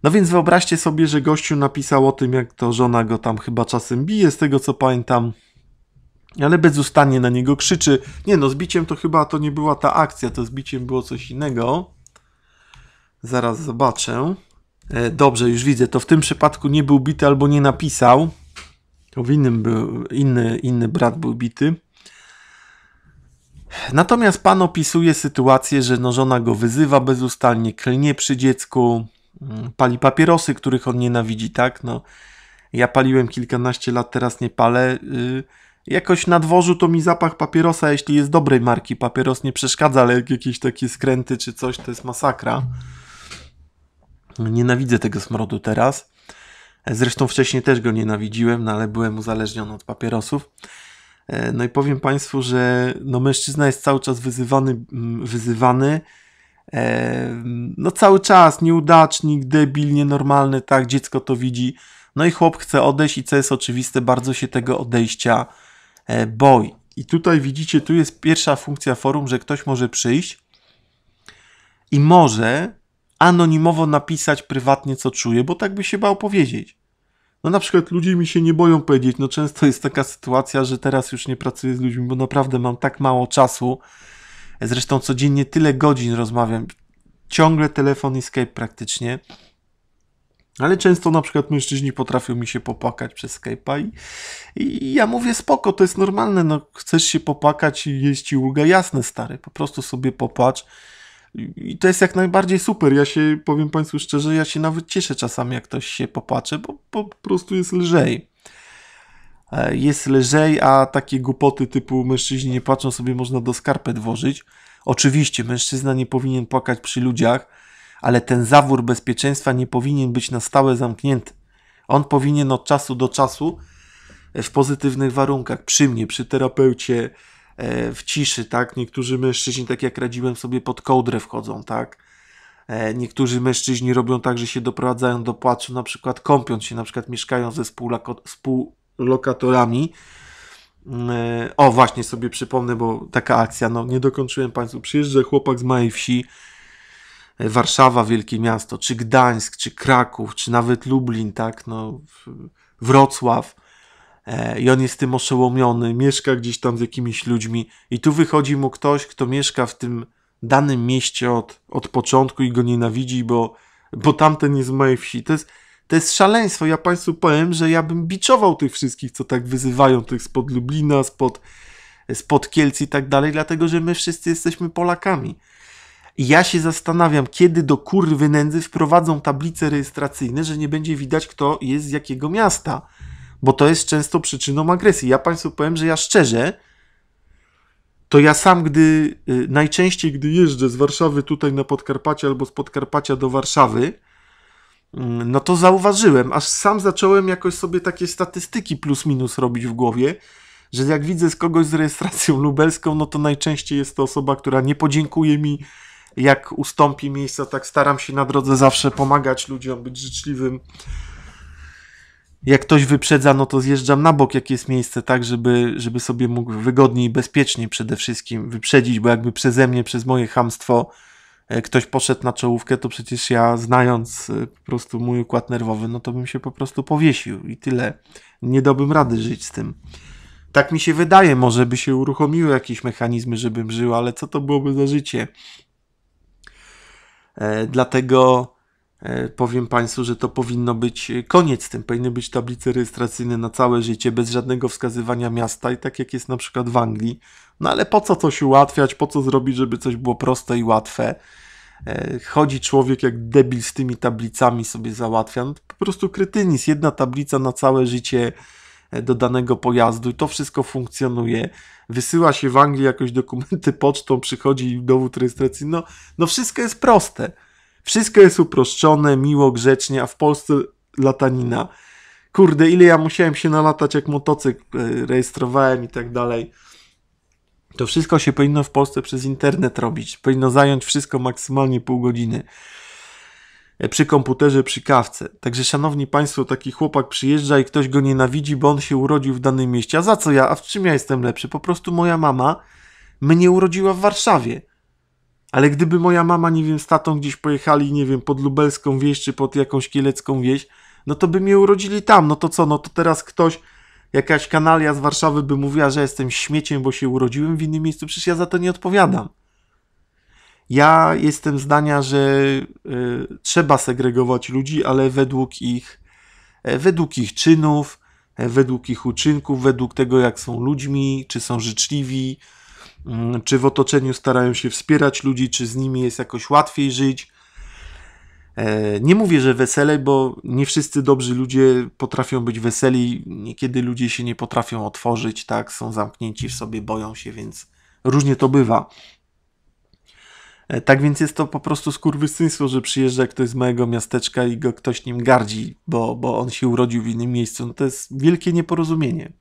No więc wyobraźcie sobie, że gościu napisał o tym, jak to żona go tam chyba czasem bije, z tego co pamiętam, ale bezustannie na niego krzyczy. Nie no, z biciem to chyba to nie była ta akcja, to z biciem było coś innego. Zaraz zobaczę. E, dobrze, już widzę, to w tym przypadku nie był bity albo nie napisał. To w innym był, inny, inny brat był bity. Natomiast pan opisuje sytuację, że no żona go wyzywa bezustannie, klnie przy dziecku, Mm, pali papierosy, których on nienawidzi, tak? No, ja paliłem kilkanaście lat, teraz nie palę. Y, jakoś na dworzu to mi zapach papierosa, jeśli jest dobrej marki, papieros nie przeszkadza, ale jakieś takie skręty czy coś, to jest masakra. Nienawidzę tego smrodu teraz. Zresztą wcześniej też go nienawidziłem, no ale byłem uzależniony od papierosów. E, no i powiem Państwu, że no mężczyzna jest cały czas wyzywany, mm, wyzywany no cały czas nieudacznik, debil, nienormalny, tak, dziecko to widzi. No i chłop chce odejść i co jest oczywiste, bardzo się tego odejścia e, boi. I tutaj widzicie, tu jest pierwsza funkcja forum, że ktoś może przyjść i może anonimowo napisać prywatnie, co czuje, bo tak by się bał powiedzieć. No na przykład ludzie mi się nie boją powiedzieć, no często jest taka sytuacja, że teraz już nie pracuję z ludźmi, bo naprawdę mam tak mało czasu, Zresztą codziennie tyle godzin rozmawiam. Ciągle telefon i Skype praktycznie. Ale często na przykład mężczyźni potrafią mi się popłakać przez Skype'a i, i, ja mówię spoko, to jest normalne, no chcesz się popłakać i jest ci ulga, jasne stary, po prostu sobie popłacz. I to jest jak najbardziej super. Ja się, powiem Państwu szczerze, ja się nawet cieszę czasami, jak ktoś się popłacze, bo, bo po prostu jest lżej. E, jest lżej, a takie głupoty typu mężczyźni nie płaczą sobie można do skarpet włożyć. Oczywiście mężczyzna nie powinien płakać przy ludziach, ale ten zawór bezpieczeństwa nie powinien być na stałe zamknięty. On powinien od czasu do czasu e, w pozytywnych warunkach, przy mnie, przy terapeucie, e, w ciszy, tak? Niektórzy mężczyźni, tak jak radziłem sobie, pod kołdrę wchodzą, tak? Niektórzy mężczyźni robią tak, że się doprowadzają do płaczu, na przykład kąpiąc się, na przykład mieszkają ze współlako- współ, lokatorami. E, o, właśnie sobie przypomnę, bo taka akcja, no nie dokończyłem Państwu. Przyjeżdża chłopak z małej wsi, e, Warszawa, wielkie miasto, czy Gdańsk, czy Kraków, czy nawet Lublin, tak, no, Wrocław. E, I on jest tym oszołomiony, mieszka gdzieś tam z jakimiś ludźmi, i tu wychodzi mu ktoś, kto mieszka w tym danym mieście od, od początku i go nienawidzi, bo, bo tamten jest z mojej wsi. To jest, to jest szaleństwo. Ja Państwu powiem, że ja bym biczował tych wszystkich, co tak wyzywają, tych spod Lublina, spod, spod Kielc i tak dalej, dlatego że my wszyscy jesteśmy Polakami. I ja się zastanawiam, kiedy do kurwy nędzy wprowadzą tablice rejestracyjne, że nie będzie widać, kto jest z jakiego miasta, bo to jest często przyczyną agresji. Ja Państwu powiem, że ja szczerze, to ja sam, gdy y, najczęściej, gdy jeżdżę z Warszawy tutaj na Podkarpacie albo z Podkarpacia do Warszawy, Mm, no to zauważyłem, aż sam zacząłem jakoś sobie takie statystyki plus minus robić w głowie, że jak widzę z kogoś z rejestracją lubelską, no to najczęściej jest to osoba, która nie podziękuje mi, jak ustąpi miejsca, tak staram się na drodze zawsze pomagać ludziom, być życzliwym. Jak ktoś wyprzedza, no to zjeżdżam na bok, jakie jest miejsce, tak, żeby, żeby sobie mógł wygodniej i bezpiecznie przede wszystkim wyprzedzić, bo jakby przeze mnie, przez moje hamstwo E, ktoś poszedł na czołówkę, to przecież ja znając e, po prostu mój układ nerwowy, no to bym się po prostu powiesił i tyle. Nie dałbym rady żyć z tym. Tak mi się wydaje, może by się uruchomiły jakieś mechanizmy, żebym żył, ale co to byłoby za życie? E, dlatego E, powiem Państwu, że to powinno być e, koniec tym. Powinny być tablice rejestracyjne na całe życie, bez żadnego wskazywania miasta i tak jak jest na przykład w Anglii. No ale po co coś ułatwiać, po co zrobić, żeby coś było proste i łatwe? E, chodzi człowiek jak debil z tymi tablicami sobie załatwia. No po prostu krytynizm. Jedna tablica na całe życie do danego pojazdu i to wszystko funkcjonuje. Wysyła się w Anglii jakoś dokumenty pocztą, przychodzi dowód rejestracyjny. No, no wszystko jest proste. Wszystko jest uproszczone, miło, grzecznie, a w Polsce latanina. Kurde, ile ja musiałem się nalatać, jak motocykl e, rejestrowałem i tak dalej. To wszystko się powinno w Polsce przez internet robić. Powinno zająć wszystko maksymalnie pół godziny. E, przy komputerze, przy kawce. Także, szanowni państwo, taki chłopak przyjeżdża i ktoś go nienawidzi, bo on się urodził w danym mieście. A za co ja? A w czym ja jestem lepszy? Po prostu moja mama mnie urodziła w Warszawie ale gdyby moja mama, nie wiem, z tatą gdzieś pojechali, nie wiem, pod lubelską wieś czy pod jakąś kielecką wieś, no to by mnie urodzili tam. No to co, no to teraz ktoś, jakaś kanalia z Warszawy by mówiła, że jestem śmieciem, bo się urodziłem w innym miejscu. Przecież ja za to nie odpowiadam. Ja jestem zdania, że y, trzeba segregować ludzi, ale według ich, e, według ich czynów, e, według ich uczynków, według tego, jak są ludźmi, czy są życzliwi, Mm, czy w otoczeniu starają się wspierać ludzi, czy z nimi jest jakoś łatwiej żyć. E, nie mówię, że wesele, bo nie wszyscy dobrzy ludzie potrafią być weseli. Niekiedy ludzie się nie potrafią otworzyć, tak, są zamknięci w sobie, boją się, więc różnie to bywa. E, tak więc jest to po prostu skurwysyństwo, że przyjeżdża ktoś z mojego miasteczka i go ktoś nim gardzi, bo, bo on się urodził w innym miejscu. No to jest wielkie nieporozumienie.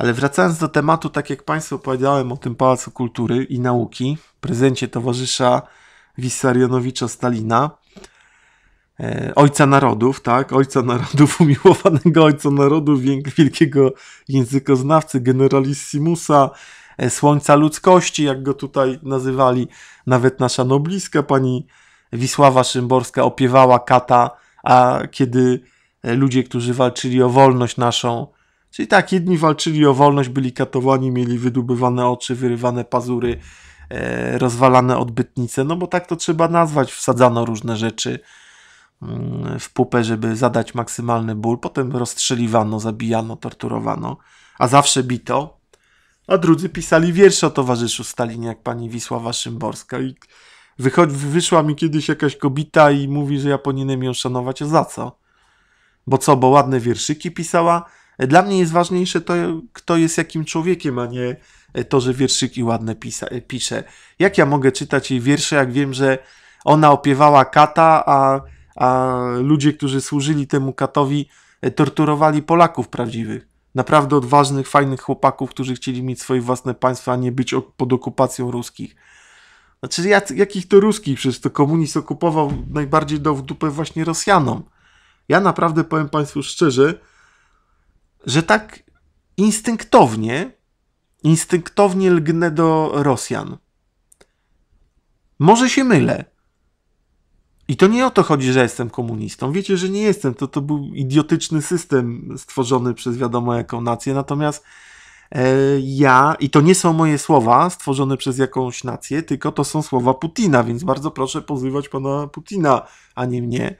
Ale wracając do tematu, tak jak Państwu opowiadałem o tym Pałacu Kultury i Nauki, prezencie towarzysza Wissarionowicza Stalina, e, ojca narodów, tak, ojca narodów, umiłowanego ojca narodów, wielkiego językoznawcy, generalissimusa, e, słońca ludzkości, jak go tutaj nazywali, nawet nasza nobliska, pani Wisława Szymborska opiewała kata, a kiedy e, ludzie, którzy walczyli o wolność naszą, Czyli tak, jedni walczyli o wolność, byli katowani, mieli wydubywane oczy, wyrywane pazury, e, rozwalane odbytnice, no bo tak to trzeba nazwać. Wsadzano różne rzeczy mm, w pupę, żeby zadać maksymalny ból, potem rozstrzeliwano, zabijano, torturowano, a zawsze bito. A drudzy pisali wiersze o towarzyszu Stalinie, jak pani Wisława Szymborska. I wyszła mi kiedyś jakaś kobita i mówi, że ja powinienem ją szanować. A za co? Bo co, bo ładne wierszyki pisała? Dla mnie jest ważniejsze to, kto jest jakim człowiekiem, a nie to, że wierszyki ładne pisa, pisze. Jak ja mogę czytać jej wiersze, jak wiem, że ona opiewała kata, a, a ludzie, którzy służyli temu katowi, torturowali Polaków prawdziwych. Naprawdę odważnych, fajnych chłopaków, którzy chcieli mieć swoje własne państwo, a nie być pod okupacją ruskich. Znaczy, jak, jakich to ruskich? Przecież to komunizm okupował najbardziej do dupę właśnie Rosjanom. Ja naprawdę powiem Państwu szczerze, że tak instynktownie, instynktownie lgnę do Rosjan. Może się mylę. I to nie o to chodzi, że jestem komunistą. Wiecie, że nie jestem. To, to był idiotyczny system stworzony przez wiadomo jaką nację. Natomiast e, ja, i to nie są moje słowa stworzone przez jakąś nację, tylko to są słowa Putina, więc bardzo proszę pozywać pana Putina, a nie mnie.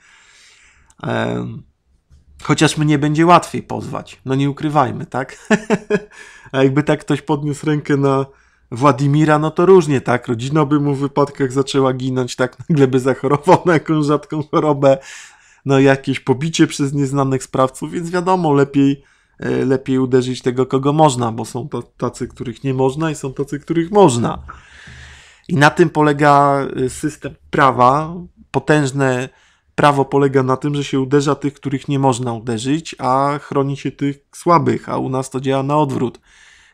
E, Chociaż mnie będzie łatwiej pozwać. No nie ukrywajmy, tak? A jakby tak ktoś podniósł rękę na Władimira, no to różnie, tak? Rodzina by mu w wypadkach zaczęła ginąć, tak? Nagle by zachorował na jakąś rzadką chorobę, no jakieś pobicie przez nieznanych sprawców, więc wiadomo, lepiej, e, lepiej uderzyć tego, kogo można, bo są tacy, których nie można i są tacy, których można. I na tym polega e, system prawa. Potężne prawo polega na tym, że się uderza tych, których nie można uderzyć, a chroni się tych słabych, a u nas to działa na odwrót.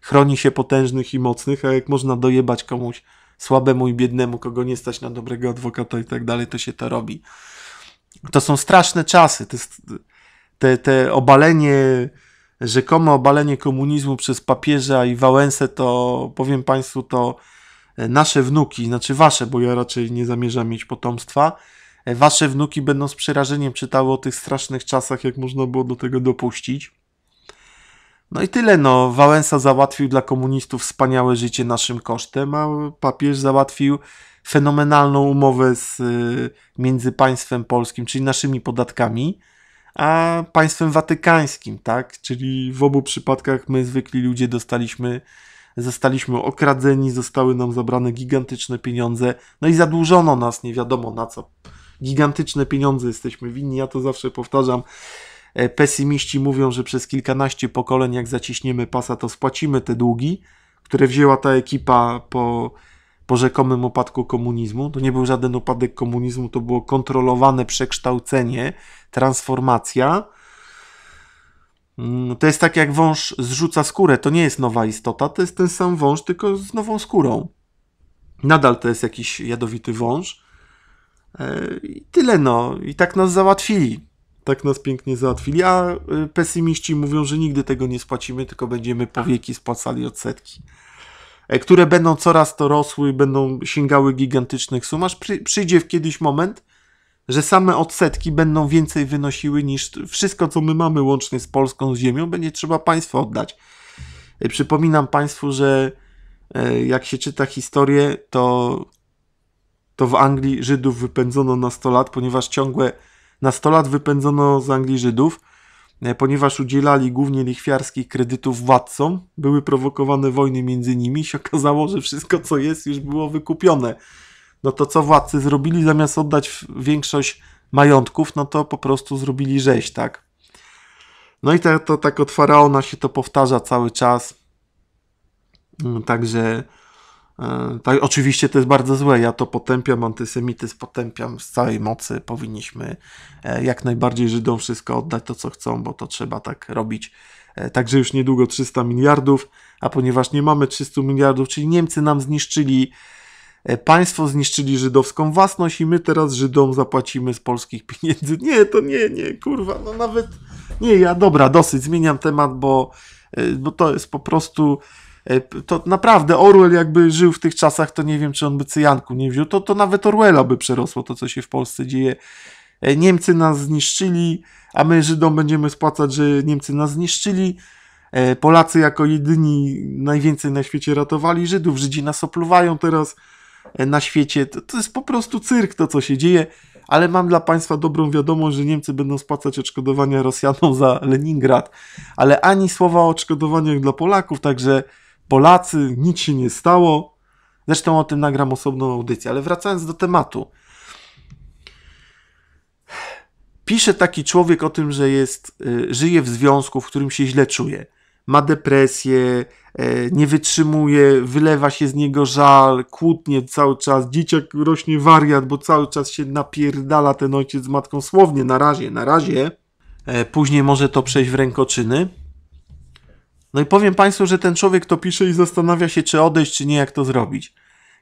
Chroni się potężnych i mocnych, a jak można dojebać komuś słabemu i biednemu, kogo nie stać na dobrego adwokata i tak dalej, to się to robi. To są straszne czasy. To jest, te, te obalenie, rzekome obalenie komunizmu przez papieża i Wałęsę, to powiem Państwu, to nasze wnuki, znaczy wasze, bo ja raczej nie zamierzam mieć potomstwa, wasze wnuki będą z przerażeniem czytały o tych strasznych czasach, jak można było do tego dopuścić. No i tyle, no. Wałęsa załatwił dla komunistów wspaniałe życie naszym kosztem, a papież załatwił fenomenalną umowę z, y, między państwem polskim, czyli naszymi podatkami, a państwem watykańskim, tak? Czyli w obu przypadkach my, zwykli ludzie, dostaliśmy, zostaliśmy okradzeni, zostały nam zabrane gigantyczne pieniądze, no i zadłużono nas nie wiadomo na co gigantyczne pieniądze jesteśmy winni, ja to zawsze powtarzam. E, pesymiści mówią, że przez kilkanaście pokoleń, jak zaciśniemy pasa, to spłacimy te długi, które wzięła ta ekipa po, po rzekomym upadku komunizmu. To nie był żaden upadek komunizmu, to było kontrolowane przekształcenie, transformacja. Mm, to jest tak jak wąż zrzuca skórę. To nie jest nowa istota, to jest ten sam wąż, tylko z nową skórą. Nadal to jest jakiś jadowity wąż, E, I tyle no. I tak nas załatwili. Tak nas pięknie załatwili, a e, pesymiści mówią, że nigdy tego nie spłacimy, tylko będziemy powieki spłacali odsetki e, które będą coraz to rosły, będą sięgały gigantycznych sum, aż przy, przyjdzie kiedyś moment, że same odsetki będą więcej wynosiły niż wszystko, co my mamy łącznie z Polską z ziemią, będzie trzeba państwu oddać. Przypominam Państwu, że jak się czyta historię, to to w Anglii Żydów wypędzono na 100 lat, ponieważ ciągłe na 100 lat wypędzono z Anglii Żydów, e, ponieważ udzielali głównie lichwiarskich kredytów władcom, były prowokowane wojny między nimi i się okazało, że wszystko co jest już było wykupione. No to co władcy zrobili? Zamiast oddać większość majątków, no to po prostu zrobili rzeź, tak? No i to, to tak od faraona się to powtarza cały czas. Mm, także E, tak, oczywiście to jest bardzo złe, ja to potępiam, antysemityzm potępiam z całej mocy. Powinniśmy e, jak najbardziej Żydom wszystko oddać to, co chcą, bo to trzeba tak robić. E, także już niedługo 300 miliardów, a ponieważ nie mamy 300 miliardów, czyli Niemcy nam zniszczyli państwo, zniszczyli żydowską własność i my teraz Żydom zapłacimy z polskich pieniędzy. Nie, to nie, nie, kurwa, no nawet nie, ja dobra, dosyć, zmieniam temat, bo, bo to jest po prostu E, to naprawdę Orwell jakby żył w tych czasach, to nie wiem, czy on by cyjanku nie wziął, to, to nawet Orwella by przerosło to, co się w Polsce dzieje. E, Niemcy nas zniszczyli, a my Żydom będziemy spłacać, że Niemcy nas zniszczyli. E, Polacy jako jedyni najwięcej na świecie ratowali Żydów, Żydzi nas opluwają teraz na świecie. To, to jest po prostu cyrk to, co się dzieje, ale mam dla Państwa dobrą wiadomość, że Niemcy będą spłacać odszkodowania Rosjanom za Leningrad, ale ani słowa o odszkodowaniach dla Polaków, także Polacy, nic się nie stało. Zresztą o tym nagram osobną audycję, ale wracając do tematu. Pisze taki człowiek o tym, że jest, y, żyje w związku, w którym się źle czuje. Ma depresję, e, nie wytrzymuje, wylewa się z niego żal, kłótnie cały czas, dzieciak rośnie wariat, bo cały czas się napierdala ten ojciec z matką słownie, na razie, na razie. E, później może to przejść w rękoczyny. No i powiem Państwu, że ten człowiek to pisze i zastanawia się, czy odejść, czy nie, jak to zrobić.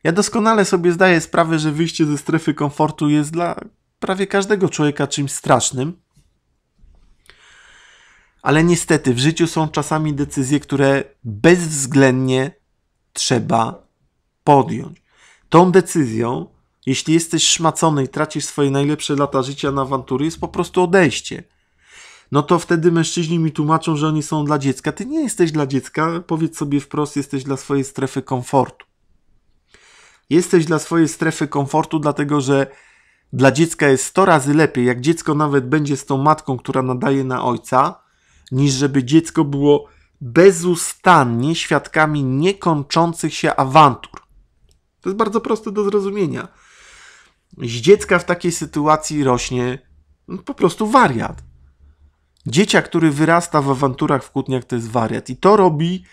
Ja doskonale sobie zdaję sprawę, że wyjście ze strefy komfortu jest dla prawie każdego człowieka czymś strasznym. Ale niestety w życiu są czasami decyzje, które bezwzględnie trzeba podjąć. Tą decyzją, jeśli jesteś szmacony i tracisz swoje najlepsze lata życia na awantury, jest po prostu odejście no to wtedy mężczyźni mi tłumaczą, że oni są dla dziecka. Ty nie jesteś dla dziecka, powiedz sobie wprost, jesteś dla swojej strefy komfortu. Jesteś dla swojej strefy komfortu, dlatego że dla dziecka jest 100 razy lepiej, jak dziecko nawet będzie z tą matką, która nadaje na ojca, niż żeby dziecko było bezustannie świadkami niekończących się awantur. To jest bardzo proste do zrozumienia. Z dziecka w takiej sytuacji rośnie po prostu wariat. Dzieciak, który wyrasta w awanturach, w kłótniach, to jest wariat. I to robi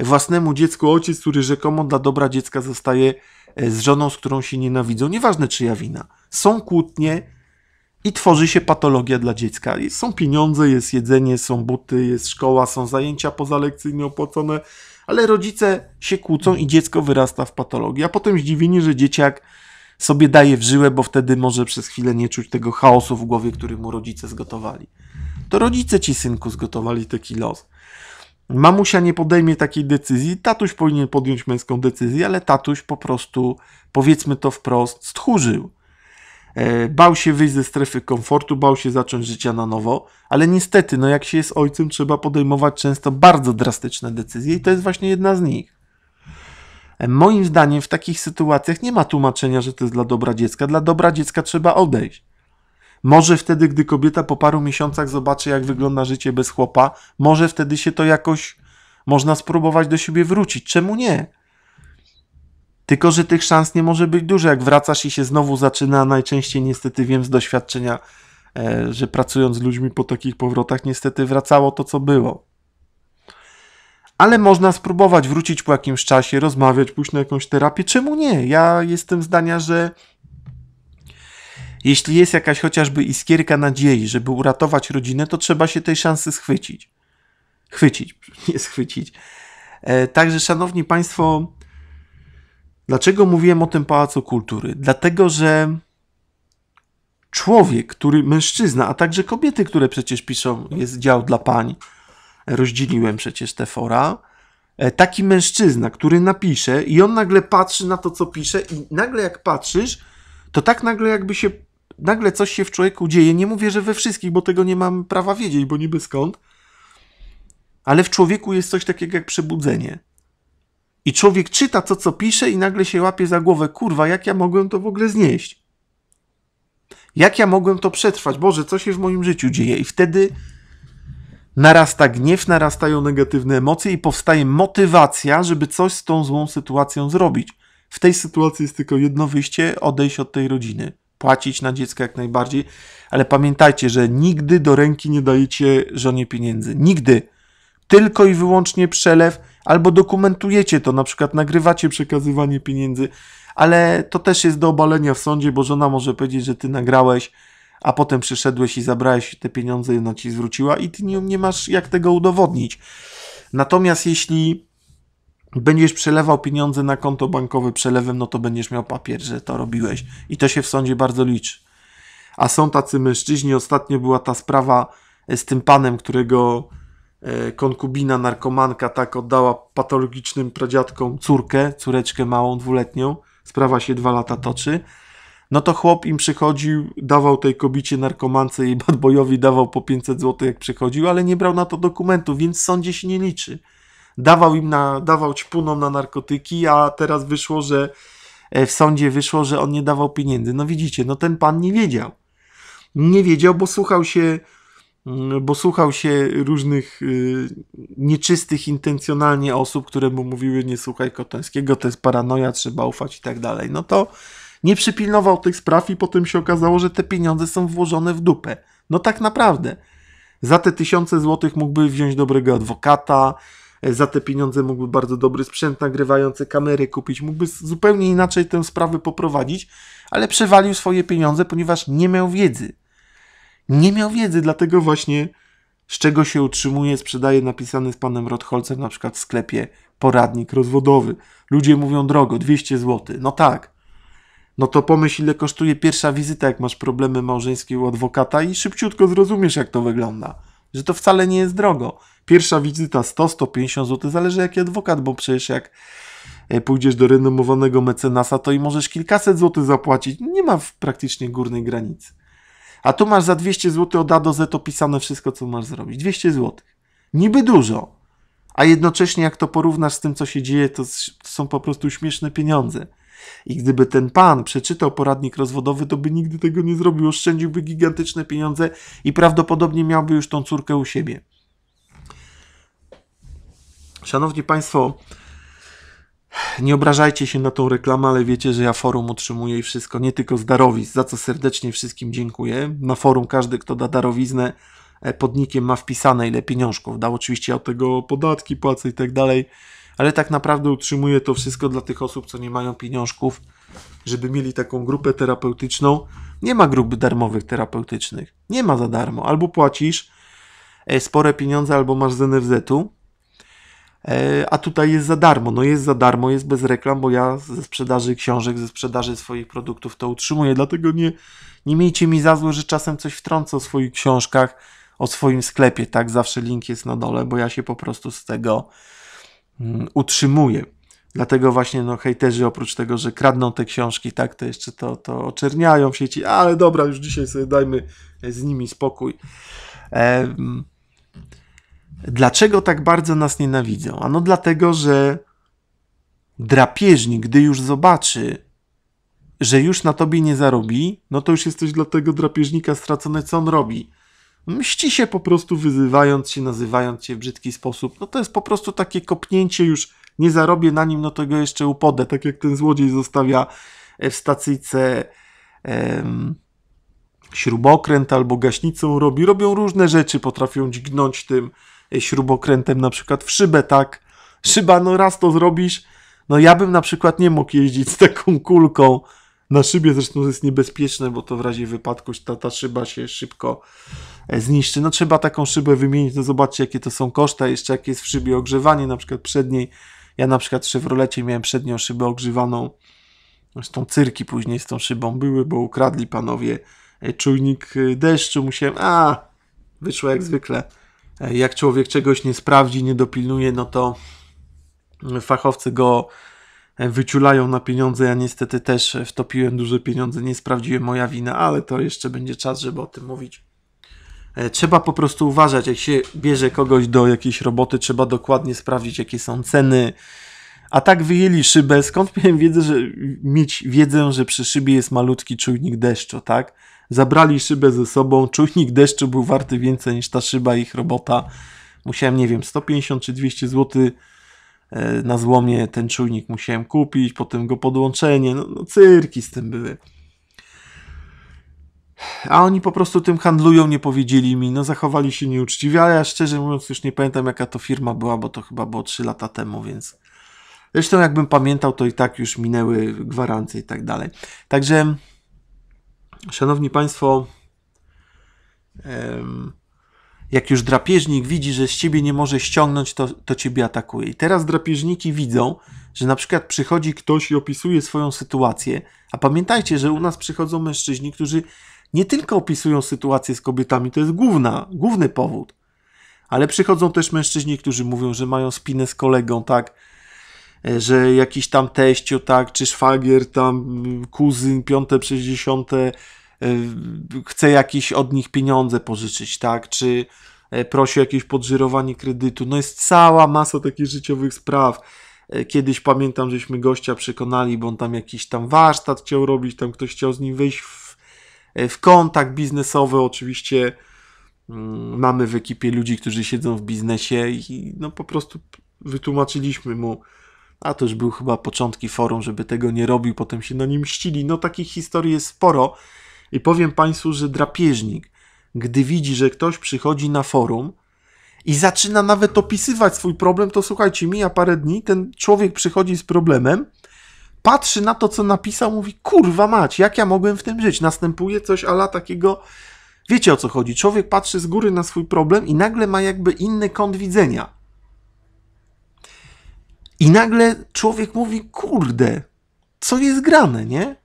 własnemu dziecku ojciec, który rzekomo dla dobra dziecka zostaje e, z żoną, z którą się nienawidzą. Nieważne czyja wina. Są kłótnie i tworzy się patologia dla dziecka. Są pieniądze, jest jedzenie, są buty, jest szkoła, są zajęcia pozalekcyjne opłacone, ale rodzice się kłócą i dziecko wyrasta w patologii. A potem zdziwienie, że dzieciak sobie daje w żyłę, bo wtedy może przez chwilę nie czuć tego chaosu w głowie, który mu rodzice zgotowali. To rodzice ci, synku, zgotowali taki los. Mamusia nie podejmie takiej decyzji, tatuś powinien podjąć męską decyzję, ale tatuś po prostu, powiedzmy to wprost, stchórzył. E, bał się wyjść ze strefy komfortu, bał się zacząć życia na nowo, ale niestety, no jak się jest ojcem, trzeba podejmować często bardzo drastyczne decyzje, i to jest właśnie jedna z nich. E, moim zdaniem, w takich sytuacjach nie ma tłumaczenia, że to jest dla dobra dziecka. Dla dobra dziecka trzeba odejść. Może wtedy, gdy kobieta po paru miesiącach zobaczy, jak wygląda życie bez chłopa, może wtedy się to jakoś można spróbować do siebie wrócić. Czemu nie? Tylko, że tych szans nie może być dużo. Jak wracasz i się znowu zaczyna, najczęściej niestety wiem z doświadczenia, e, że pracując z ludźmi po takich powrotach, niestety wracało to, co było. Ale można spróbować wrócić po jakimś czasie, rozmawiać, pójść na jakąś terapię. Czemu nie? Ja jestem zdania, że jeśli jest jakaś chociażby iskierka nadziei, żeby uratować rodzinę, to trzeba się tej szansy schwycić. Chwycić, nie schwycić. E, także, szanowni państwo, dlaczego mówiłem o tym Pałacu Kultury? Dlatego, że człowiek, który mężczyzna, a także kobiety, które przecież piszą, jest dział dla pań, rozdzieliłem przecież te fora. E, taki mężczyzna, który napisze, i on nagle patrzy na to, co pisze, i nagle jak patrzysz, to tak nagle jakby się nagle coś się w człowieku dzieje. Nie mówię, że we wszystkich, bo tego nie mam prawa wiedzieć, bo niby skąd. Ale w człowieku jest coś takiego jak przebudzenie. I człowiek czyta to, co pisze, i nagle się łapie za głowę: Kurwa, jak ja mogłem to w ogóle znieść? Jak ja mogłem to przetrwać? Boże, co się w moim życiu dzieje? I wtedy narasta gniew, narastają negatywne emocje i powstaje motywacja, żeby coś z tą złą sytuacją zrobić. W tej sytuacji jest tylko jedno wyjście: odejść od tej rodziny płacić na dziecko jak najbardziej, ale pamiętajcie, że nigdy do ręki nie dajecie żonie pieniędzy. Nigdy. Tylko i wyłącznie przelew, albo dokumentujecie to, na przykład nagrywacie przekazywanie pieniędzy, ale to też jest do obalenia w sądzie, bo żona może powiedzieć, że ty nagrałeś, a potem przyszedłeś i zabrałeś te pieniądze i ona ci zwróciła i ty nie, nie masz jak tego udowodnić. Natomiast jeśli będziesz przelewał pieniądze na konto bankowe przelewem, no to będziesz miał papier, że to robiłeś. I to się w sądzie bardzo liczy. A są tacy mężczyźni, ostatnio była ta sprawa e, z tym panem, którego e, konkubina, narkomanka tak oddała patologicznym pradziadkom córkę, córeczkę małą, dwuletnią. Sprawa się dwa lata toczy. No to chłop im przychodził, dawał tej kobicie, narkomance i badbojowi dawał po 500 zł jak przychodził, ale nie brał na to dokumentu, więc w sądzie się nie liczy dawał im na, dawał ćpunom na narkotyki, a teraz wyszło, że e, w sądzie wyszło, że on nie dawał pieniędzy. No widzicie, no ten pan nie wiedział. Nie wiedział, bo słuchał się, mm, bo słuchał się różnych y, nieczystych intencjonalnie osób, które mu mówiły nie słuchaj Kotońskiego, to jest paranoja, trzeba ufać i tak dalej. No to nie przypilnował tych spraw i potem się okazało, że te pieniądze są włożone w dupę. No tak naprawdę. Za te tysiące złotych mógłby wziąć dobrego adwokata, E, za te pieniądze mógłby bardzo dobry sprzęt nagrywający, kamery kupić, mógłby zupełnie inaczej tę sprawę poprowadzić, ale przewalił swoje pieniądze, ponieważ nie miał wiedzy. Nie miał wiedzy, dlatego właśnie z czego się utrzymuje, sprzedaje napisany z panem Rotholcem na przykład w sklepie poradnik rozwodowy. Ludzie mówią drogo, 200 zł. No tak. No to pomyśl, ile kosztuje pierwsza wizyta, jak masz problemy małżeńskie u adwokata i szybciutko zrozumiesz, jak to wygląda że to wcale nie jest drogo. Pierwsza wizyta 100-150 zł, zależy jaki adwokat, bo przecież jak e, pójdziesz do renomowanego mecenasa, to i możesz kilkaset złotych zapłacić. Nie ma praktycznie górnej granicy. A tu masz za 200 zł od A do Z opisane wszystko, co masz zrobić. 200 zł. Niby dużo, a jednocześnie jak to porównasz z tym, co się dzieje, to są po prostu śmieszne pieniądze. I gdyby ten pan przeczytał poradnik rozwodowy, to by nigdy tego nie zrobił, oszczędziłby gigantyczne pieniądze i prawdopodobnie miałby już tą córkę u siebie. Szanowni Państwo, nie obrażajcie się na tą reklamę, ale wiecie, że ja forum utrzymuję i wszystko, nie tylko z darowizn, za co serdecznie wszystkim dziękuję. Na forum każdy, kto da darowiznę, e, podnikiem ma wpisane ile pieniążków. dał. oczywiście od tego podatki, płacę i tak dalej ale tak naprawdę utrzymuje to wszystko dla tych osób, co nie mają pieniążków, żeby mieli taką grupę terapeutyczną. Nie ma grup darmowych terapeutycznych. Nie ma za darmo. Albo płacisz e, spore pieniądze, albo masz z NFZ-u. E, a tutaj jest za darmo. No jest za darmo, jest bez reklam, bo ja ze sprzedaży książek, ze sprzedaży swoich produktów to utrzymuję. Dlatego nie, nie miejcie mi za złe, że czasem coś wtrącę o swoich książkach, o swoim sklepie. Tak, zawsze link jest na dole, bo ja się po prostu z tego Mm, utrzymuje. Dlatego właśnie no, hejterzy oprócz tego, że kradną te książki, tak, to jeszcze to, to oczerniają w sieci, ale dobra, już dzisiaj sobie dajmy e, z nimi spokój. E, mm, dlaczego tak bardzo nas nienawidzą? Ano dlatego, że drapieżnik, gdy już zobaczy, że już na tobie nie zarobi, no to już jesteś dla tego drapieżnika stracony, co on robi? mści się po prostu wyzywając się, nazywając się w brzydki sposób. No to jest po prostu takie kopnięcie już, nie zarobię na nim, no to go jeszcze upodę, tak jak ten złodziej zostawia e, w stacyjce em, śrubokręt albo gaśnicą robi, robią różne rzeczy, potrafią dźgnąć tym e, śrubokrętem na przykład w szybę, tak? Szyba, no raz to zrobisz, no ja bym na przykład nie mógł jeździć z taką kulką, na szybie zresztą jest niebezpieczne, bo to w razie wypadku ta, ta szyba się szybko E, zniszczy. No trzeba taką szybę wymienić, no zobaczcie jakie to są koszta, jeszcze jakie jest w szybie ogrzewanie, na przykład przedniej. Ja na przykład w Chevroletcie miałem przednią szybę ogrzewaną, zresztą cyrki później z tą szybą były, bo ukradli panowie e, czujnik e, deszczu, musiałem, a wyszło jak zwykle. Jak człowiek czegoś nie sprawdzi, nie dopilnuje, no to fachowcy go wyciulają na pieniądze. Ja niestety też wtopiłem duże pieniądze, nie sprawdziłem moja wina, ale to jeszcze będzie czas, żeby o tym mówić. E, trzeba po prostu uważać, jak się bierze kogoś do jakiejś roboty, trzeba dokładnie sprawdzić, jakie są ceny. A tak wyjęli szybę, skąd miałem wiedzę, że, mieć wiedzę, że przy szybie jest malutki czujnik deszczu, tak? Zabrali szybę ze sobą, czujnik deszczu był warty więcej niż ta szyba ich robota. Musiałem, nie wiem, 150 czy 200 zł e, na złomie ten czujnik musiałem kupić, potem go podłączenie, no, no cyrki z tym były. A oni po prostu tym handlują, nie powiedzieli mi, no zachowali się nieuczciwie, ale ja szczerze mówiąc już nie pamiętam jaka to firma była, bo to chyba było 3 lata temu, więc... Zresztą jakbym pamiętał, to i tak już minęły gwarancje i tak dalej. Także, szanowni państwo, jak już drapieżnik widzi, że z ciebie nie może ściągnąć, to, to ciebie atakuje. I teraz drapieżniki widzą, że na przykład przychodzi ktoś i opisuje swoją sytuację, a pamiętajcie, że u nas przychodzą mężczyźni, którzy nie tylko opisują sytuację z kobietami, to jest główna, główny powód, ale przychodzą też mężczyźni, którzy mówią, że mają spinę z kolegą, tak, e, że jakiś tam teścio, tak, czy szwagier, tam mm, kuzyn, piąte, sześćdziesiąte, e, chce jakiś od nich pieniądze pożyczyć, tak, czy e, prosi o jakieś podżyrowanie kredytu. No jest cała masa takich życiowych spraw. Kiedyś pamiętam, żeśmy gościa przekonali, bo on tam jakiś tam warsztat chciał robić, tam ktoś chciał z nim wejść w E, w kontakt biznesowy oczywiście mm, mamy w ekipie ludzi, którzy siedzą w biznesie i no po prostu wytłumaczyliśmy mu, a to już był chyba początki forum, żeby tego nie robił, potem się na nim ścili. No takich historii jest sporo i powiem Państwu, że drapieżnik, gdy widzi, że ktoś przychodzi na forum i zaczyna nawet opisywać swój problem, to słuchajcie, mija parę dni, ten człowiek przychodzi z problemem, patrzy na to, co napisał, mówi, kurwa mać, jak ja mogłem w tym żyć? Następuje coś ala takiego, wiecie o co chodzi, człowiek patrzy z góry na swój problem i nagle ma jakby inny kąt widzenia. I nagle człowiek mówi, kurde, co jest grane, nie?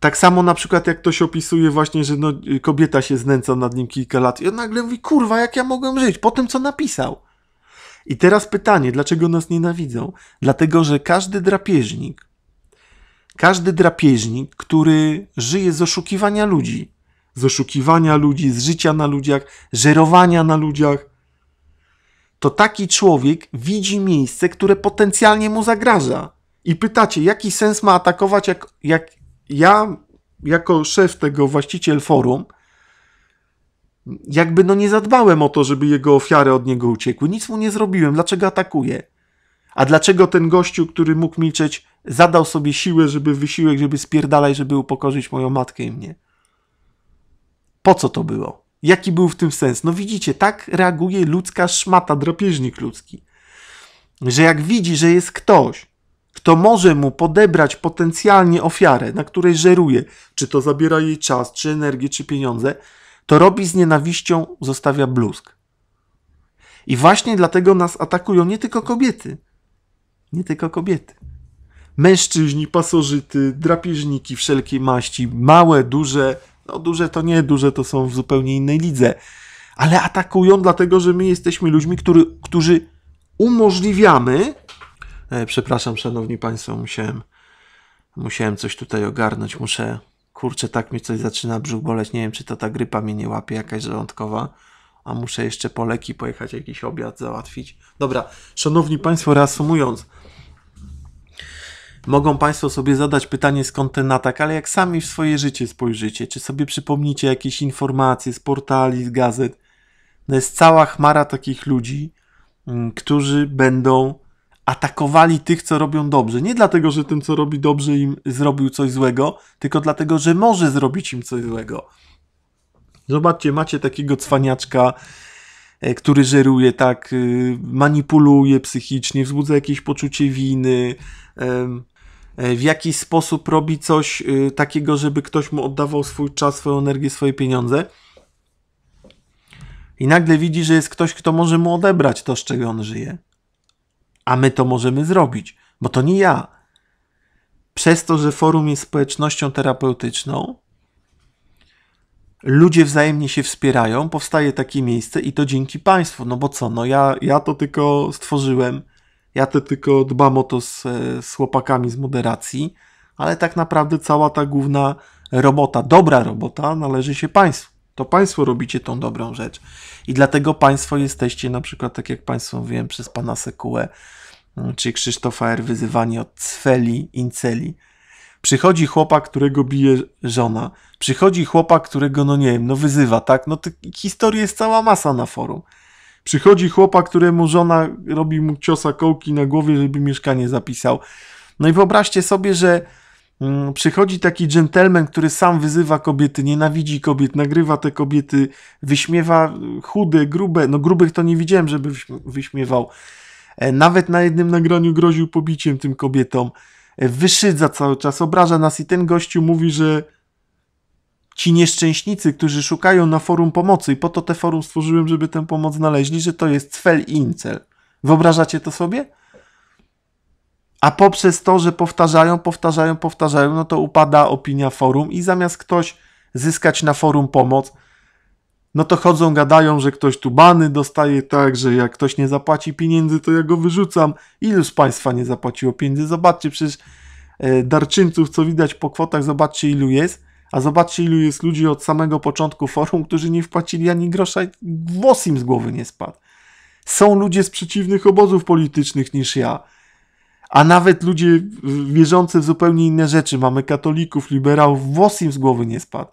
Tak samo na przykład jak ktoś opisuje właśnie, że no, kobieta się znęca nad nim kilka lat i on nagle mówi, kurwa, jak ja mogłem żyć po tym, co napisał. I teraz pytanie, dlaczego nas nienawidzą? Dlatego, że każdy drapieżnik, każdy drapieżnik, który żyje z oszukiwania ludzi, z oszukiwania ludzi, z życia na ludziach, żerowania na ludziach, to taki człowiek widzi miejsce, które potencjalnie mu zagraża. I pytacie, jaki sens ma atakować, jak, jak ja, jako szef tego właściciel forum, jakby no nie zadbałem o to, żeby jego ofiary od niego uciekły. Nic mu nie zrobiłem. Dlaczego atakuje? A dlaczego ten gościu, który mógł milczeć, zadał sobie siłę, żeby wysiłek, żeby spierdalać, żeby upokorzyć moją matkę i mnie? Po co to było? Jaki był w tym sens? No widzicie, tak reaguje ludzka szmata, drapieżnik ludzki. Że jak widzi, że jest ktoś, kto może mu podebrać potencjalnie ofiarę, na której żeruje, czy to zabiera jej czas, czy energię, czy pieniądze, to robi z nienawiścią, zostawia bluzg. I właśnie dlatego nas atakują nie tylko kobiety. Nie tylko kobiety. Mężczyźni, pasożyty, drapieżniki wszelkiej maści, małe, duże, no duże to nie, duże to są w zupełnie innej lidze, ale atakują dlatego, że my jesteśmy ludźmi, który, którzy umożliwiamy. E, przepraszam, szanowni państwo, musiałem, musiałem coś tutaj ogarnąć, muszę kurczę, tak mi coś zaczyna brzuch boleć, nie wiem, czy to ta grypa mnie nie łapie, jakaś żołądkowa, a muszę jeszcze po leki pojechać, jakiś obiad załatwić. Dobra, szanowni państwo, reasumując, Mogą Państwo sobie zadać pytanie skąd ten atak, ale jak sami w swoje życie spojrzycie, czy sobie przypomnicie jakieś informacje z portali, z gazet, no jest cała chmara takich ludzi, mm, którzy będą atakowali tych, co robią dobrze. Nie dlatego, że ten, co robi dobrze, im zrobił coś złego, tylko dlatego, że może zrobić im coś złego. Zobaczcie, macie takiego cwaniaczka, e, który żeruje, tak, y, manipuluje psychicznie, wzbudza jakieś poczucie winy, e, w jakiś sposób robi coś y, takiego, żeby ktoś mu oddawał swój czas, swoją energię, swoje pieniądze. I nagle widzi, że jest ktoś, kto może mu odebrać to, z czego on żyje a my to możemy zrobić, bo to nie ja. Przez to, że forum jest społecznością terapeutyczną, ludzie wzajemnie się wspierają, powstaje takie miejsce i to dzięki Państwu. No bo co, no ja, ja to tylko stworzyłem, ja to tylko dbam o to z, z chłopakami z moderacji, ale tak naprawdę cała ta główna robota, dobra robota należy się Państwu. To Państwo robicie tą dobrą rzecz. I dlatego Państwo jesteście, na przykład, tak jak Państwo wiem, przez pana Sekułę mm, czy Krzysztofa R. wyzywani od cfeli, inceli. Przychodzi chłopak, którego bije żona. Przychodzi chłopak, którego, no nie wiem, no wyzywa, tak? No to historii jest cała masa na forum. Przychodzi chłopak, któremu żona robi mu ciosa kołki na głowie, żeby mieszkanie zapisał. No i wyobraźcie sobie, że Mm, przychodzi taki dżentelmen, który sam wyzywa kobiety, nienawidzi kobiet, nagrywa te kobiety, wyśmiewa chude, grube. No grubych to nie widziałem, żeby wyśmiewał. E, nawet na jednym nagraniu groził pobiciem tym kobietom. E, wyszydza cały czas, obraża nas i ten gościu mówi, że ci nieszczęśnicy, którzy szukają na forum pomocy i po to te forum stworzyłem, żeby tę pomoc znaleźli, że to jest cfel incel. Wyobrażacie to sobie? A poprzez to, że powtarzają, powtarzają, powtarzają, no to upada opinia forum i zamiast ktoś zyskać na forum pomoc, no to chodzą, gadają, że ktoś tu bany dostaje tak, że jak ktoś nie zapłaci pieniędzy, to ja go wyrzucam. Ilu z Państwa nie zapłaciło pieniędzy? Zobaczcie, przecież e, darczyńców, co widać po kwotach, zobaczcie ilu jest, a zobaczcie ilu jest ludzi od samego początku forum, którzy nie wpłacili ani grosza i włos im z głowy nie spadł. Są ludzie z przeciwnych obozów politycznych niż ja a nawet ludzie wierzący w zupełnie inne rzeczy, mamy katolików, liberałów, włos im z głowy nie spadł.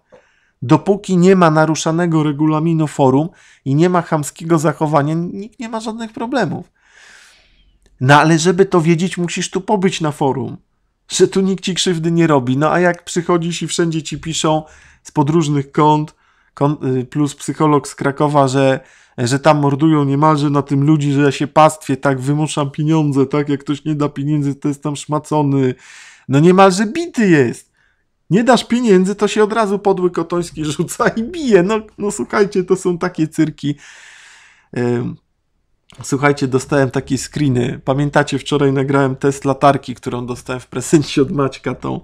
Dopóki nie ma naruszanego regulaminu forum i nie ma chamskiego zachowania, nikt nie ma żadnych problemów. No ale żeby to wiedzieć, musisz tu pobyć na forum, że tu nikt ci krzywdy nie robi. No a jak przychodzisz i wszędzie ci piszą z podróżnych kont, kont y, plus psycholog z Krakowa, że że tam mordują niemalże na tym ludzi, że ja się pastwię, tak wymuszam pieniądze, tak jak ktoś nie da pieniędzy, to jest tam szmacony. No niemalże bity jest. Nie dasz pieniędzy, to się od razu podły kotoński rzuca i bije. No, no słuchajcie, to są takie cyrki. Słuchajcie, dostałem takie screeny. Pamiętacie, wczoraj nagrałem test latarki, którą dostałem w prezencie od Maćka, tą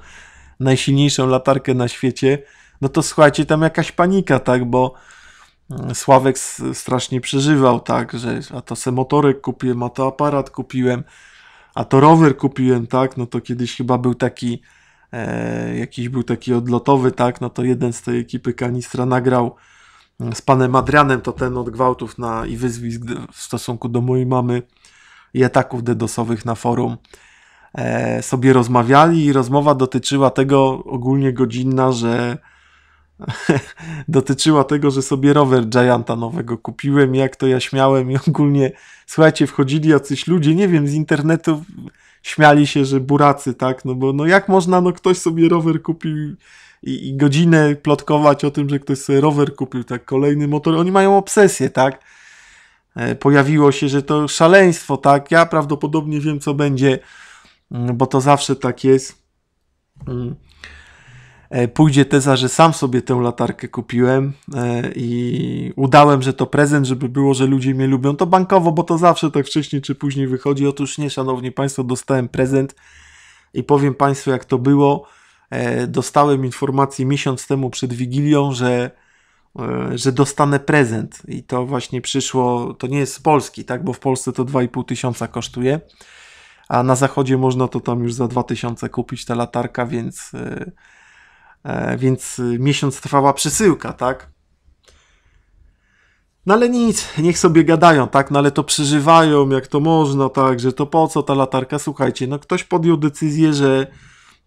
najsilniejszą latarkę na świecie. No to słuchajcie, tam jakaś panika, tak, bo Mm, Sławek strasznie przeżywał, tak, że a to se motorek kupiłem, a to aparat kupiłem, a to rower kupiłem, tak, no to kiedyś chyba był taki, e, jakiś był taki odlotowy, tak, no to jeden z tej ekipy kanistra nagrał mm, z panem Adrianem, to ten od gwałtów na, i wyzwisk w stosunku do mojej mamy i ataków dedosowych na forum e, sobie rozmawiali i rozmowa dotyczyła tego ogólnie godzinna, że dotyczyła tego, że sobie rower Gianta nowego kupiłem, jak to ja śmiałem i ogólnie, słuchajcie, wchodzili jacyś ludzie, nie wiem, z internetu śmiali się, że buracy, tak, no bo no jak można, no ktoś sobie rower kupił i, i godzinę plotkować o tym, że ktoś sobie rower kupił, tak, kolejny motor, oni mają obsesję, tak, e, pojawiło się, że to szaleństwo, tak, ja prawdopodobnie wiem, co będzie, mm, bo to zawsze tak jest, mm. E, pójdzie teza, że sam sobie tę latarkę kupiłem e, i udałem, że to prezent, żeby było, że ludzie mnie lubią. To bankowo, bo to zawsze tak wcześniej czy później wychodzi. Otóż nie, szanowni państwo, dostałem prezent i powiem państwu, jak to było. E, dostałem informację miesiąc temu przed Wigilią, że że dostanę prezent i to właśnie przyszło, to nie jest z Polski, tak, bo w Polsce to 2,5 tysiąca kosztuje, a na zachodzie można to tam już za 2 tysiące kupić, ta latarka, więc E, więc y, miesiąc trwała przesyłka, tak? No ale nic, niech sobie gadają, tak? No ale to przeżywają, jak to można, tak? Że to po co ta latarka? Słuchajcie, no ktoś podjął decyzję, że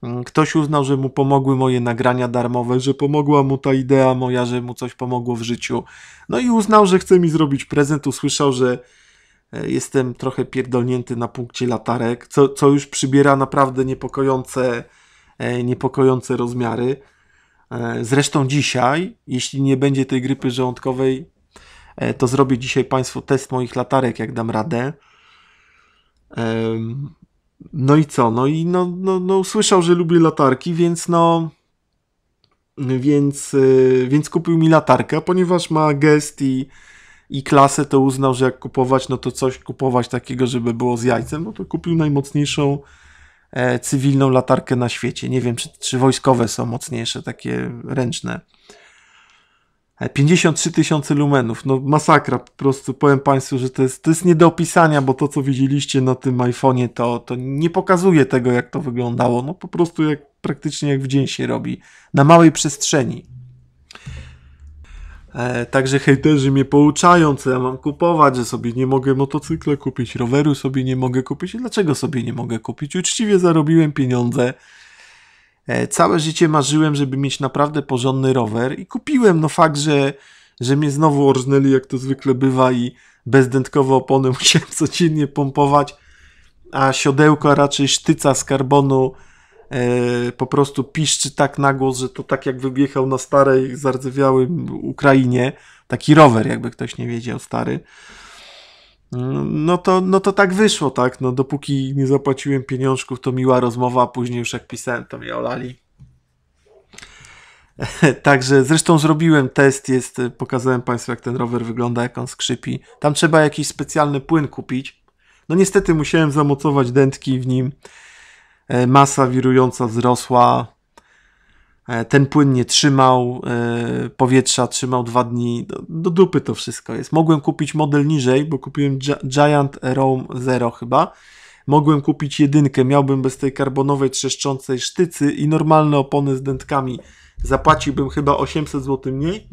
mm, ktoś uznał, że mu pomogły moje nagrania darmowe, że pomogła mu ta idea moja, że mu coś pomogło w życiu. No i uznał, że chce mi zrobić prezent, usłyszał, że e, jestem trochę pierdolnięty na punkcie latarek, co, co już przybiera naprawdę niepokojące E, niepokojące rozmiary. E, zresztą dzisiaj, jeśli nie będzie tej grypy żołądkowej, e, to zrobię dzisiaj Państwu test moich latarek, jak dam radę. No i co? No i no, no, no usłyszał, że lubię latarki, więc no... Więc, więc kupił mi latarkę, ponieważ ma gest i, i klasę, to uznał, że jak kupować, no to coś kupować takiego, żeby było z jajcem, no to kupił najmocniejszą E, cywilną latarkę na świecie. Nie wiem, czy, czy wojskowe są mocniejsze, takie ręczne. 53 e, tysiące lumenów, no masakra, po prostu powiem Państwu, że to jest, to jest nie do opisania, bo to co widzieliście na tym iPhone'ie to, to nie pokazuje tego jak to wyglądało, no po prostu jak praktycznie jak w dzień się robi, na małej przestrzeni. E, także hejterzy mnie pouczają, co ja mam kupować, że sobie nie mogę motocykla kupić, roweru sobie nie mogę kupić. dlaczego sobie nie mogę kupić? Uczciwie zarobiłem pieniądze. E, całe życie marzyłem, żeby mieć naprawdę porządny rower i kupiłem. No fakt, że, że mnie znowu orżnęli, jak to zwykle bywa i bezdętkowe opony musiałem codziennie pompować, a siodełko raczej sztyca z karbonu E, po prostu piszczy tak na głos, że to tak jak wybiechał na starej, zardzewiałym Ukrainie, taki rower, jakby ktoś nie wiedział, stary. No to, no to tak wyszło, tak, no dopóki nie zapłaciłem pieniążków, to miła rozmowa, a później już jak pisałem, to mnie olali. Także zresztą zrobiłem test, jest, pokazałem Państwu jak ten rower wygląda, jak on skrzypi. Tam trzeba jakiś specjalny płyn kupić. No niestety musiałem zamocować dętki w nim E, masa wirująca wzrosła, e, ten płyn nie trzymał, e, powietrza trzymał dwa dni, do, do dupy to wszystko jest. Mogłem kupić model niżej, bo kupiłem Giant Rome Zero chyba. Mogłem kupić jedynkę, miałbym bez tej karbonowej trzeszczącej sztycy i normalne opony z dętkami. Zapłaciłbym chyba 800 zł mniej.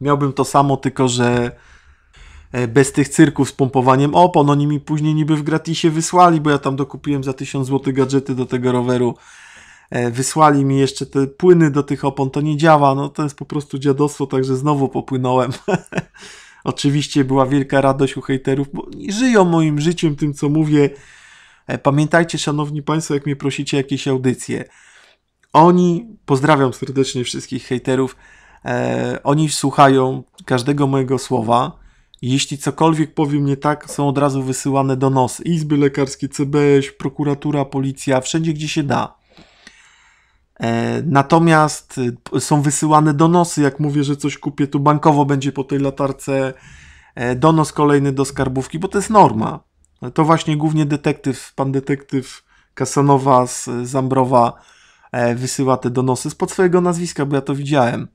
Miałbym to samo, tylko że E, bez tych cyrków z pompowaniem opon. Oni mi później niby w gratisie wysłali, bo ja tam dokupiłem za 1000 zł gadżety do tego roweru. E, wysłali mi jeszcze te płyny do tych opon, to nie działa, no to jest po prostu dziadostwo, także znowu popłynąłem. Oczywiście była wielka radość u hejterów, bo żyją moim życiem, tym co mówię. E, pamiętajcie, szanowni państwo, jak mnie prosicie jakieś audycje. Oni, pozdrawiam serdecznie wszystkich hejterów, e, oni słuchają każdego mojego słowa jeśli cokolwiek powiem nie tak, są od razu wysyłane donosy. Izby lekarskie, CBŚ, prokuratura, policja, wszędzie gdzie się da. E, natomiast e, są wysyłane donosy, jak mówię, że coś kupię, tu bankowo będzie po tej latarce e, donos kolejny do skarbówki, bo to jest norma. To właśnie głównie detektyw, pan detektyw Kasanowa z Zambrowa wysyła te donosy spod swojego nazwiska, bo ja to widziałem.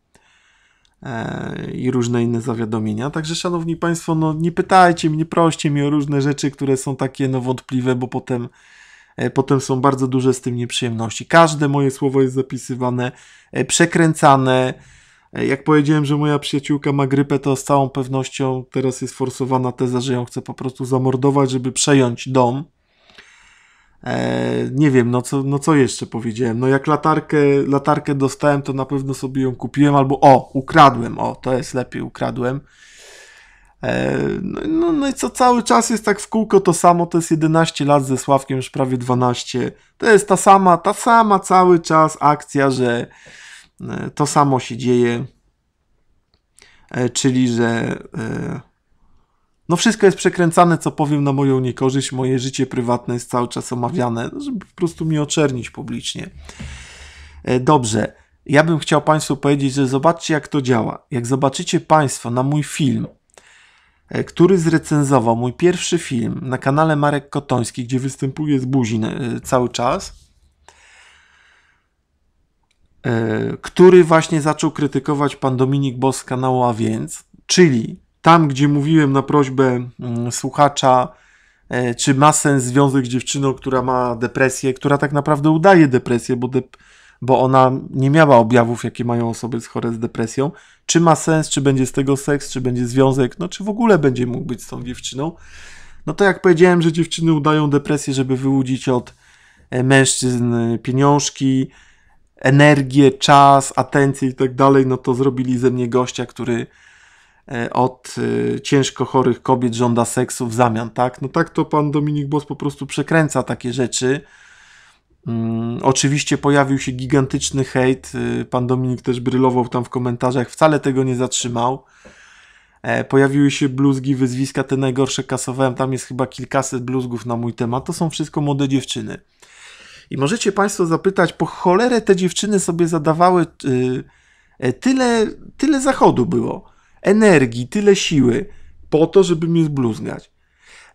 E, i różne inne zawiadomienia. Także, szanowni państwo, no nie pytajcie mnie, proście mi o różne rzeczy, które są takie no, wątpliwe, bo potem, e, potem są bardzo duże z tym nieprzyjemności. Każde moje słowo jest zapisywane, e, przekręcane. Jak powiedziałem, że moja przyjaciółka ma grypę, to z całą pewnością teraz jest forsowana teza, że ją chce po prostu zamordować, żeby przejąć dom. E, nie wiem, no co, no co jeszcze powiedziałem. No jak latarkę, latarkę dostałem, to na pewno sobie ją kupiłem, albo o, ukradłem, o, to jest lepiej, ukradłem. E, no, no, no, i co cały czas jest tak w kółko to samo, to jest 11 lat ze Sławkiem, już prawie 12. To jest ta sama, ta sama cały czas akcja, że e, to samo się dzieje, e, czyli że e, no wszystko jest przekręcane, co powiem na moją niekorzyść, moje życie prywatne jest cały czas omawiane, no, żeby po prostu mi oczernić publicznie. E, dobrze, ja bym chciał Państwu powiedzieć, że zobaczcie jak to działa. Jak zobaczycie Państwo na mój film, e, który zrecenzował mój pierwszy film na kanale Marek Kotoński, gdzie występuje z Buzin e, cały czas, który właśnie zaczął krytykować pan Dominik Bos z kanału A Więc, czyli tam, gdzie mówiłem na prośbę mm, słuchacza, e, czy ma sens związek z dziewczyną, która ma depresję, która tak naprawdę udaje depresję, bo, dep bo ona nie miała objawów, jakie mają osoby chore z depresją, czy ma sens, czy będzie z tego seks, czy będzie związek, no czy w ogóle będzie mógł być z tą dziewczyną. No to jak powiedziałem, że dziewczyny udają depresję, żeby wyłudzić od e, mężczyzn e, pieniążki, energię, czas, atencję i tak dalej, no to zrobili ze mnie gościa, który E, od e, ciężko chorych kobiet żąda seksu w zamian, tak? No tak to pan Dominik Bos po prostu przekręca takie rzeczy. Hmm, oczywiście pojawił się gigantyczny hejt. E, pan Dominik też brylował tam w komentarzach, wcale tego nie zatrzymał. E, pojawiły się bluzgi, wyzwiska, te najgorsze kasowałem. Tam jest chyba kilkaset bluzgów na mój temat. To są wszystko młode dziewczyny. I możecie Państwo zapytać, po cholerę te dziewczyny sobie zadawały y, y, tyle, tyle zachodu było energii, tyle siły po to, żeby mnie zbluzgać.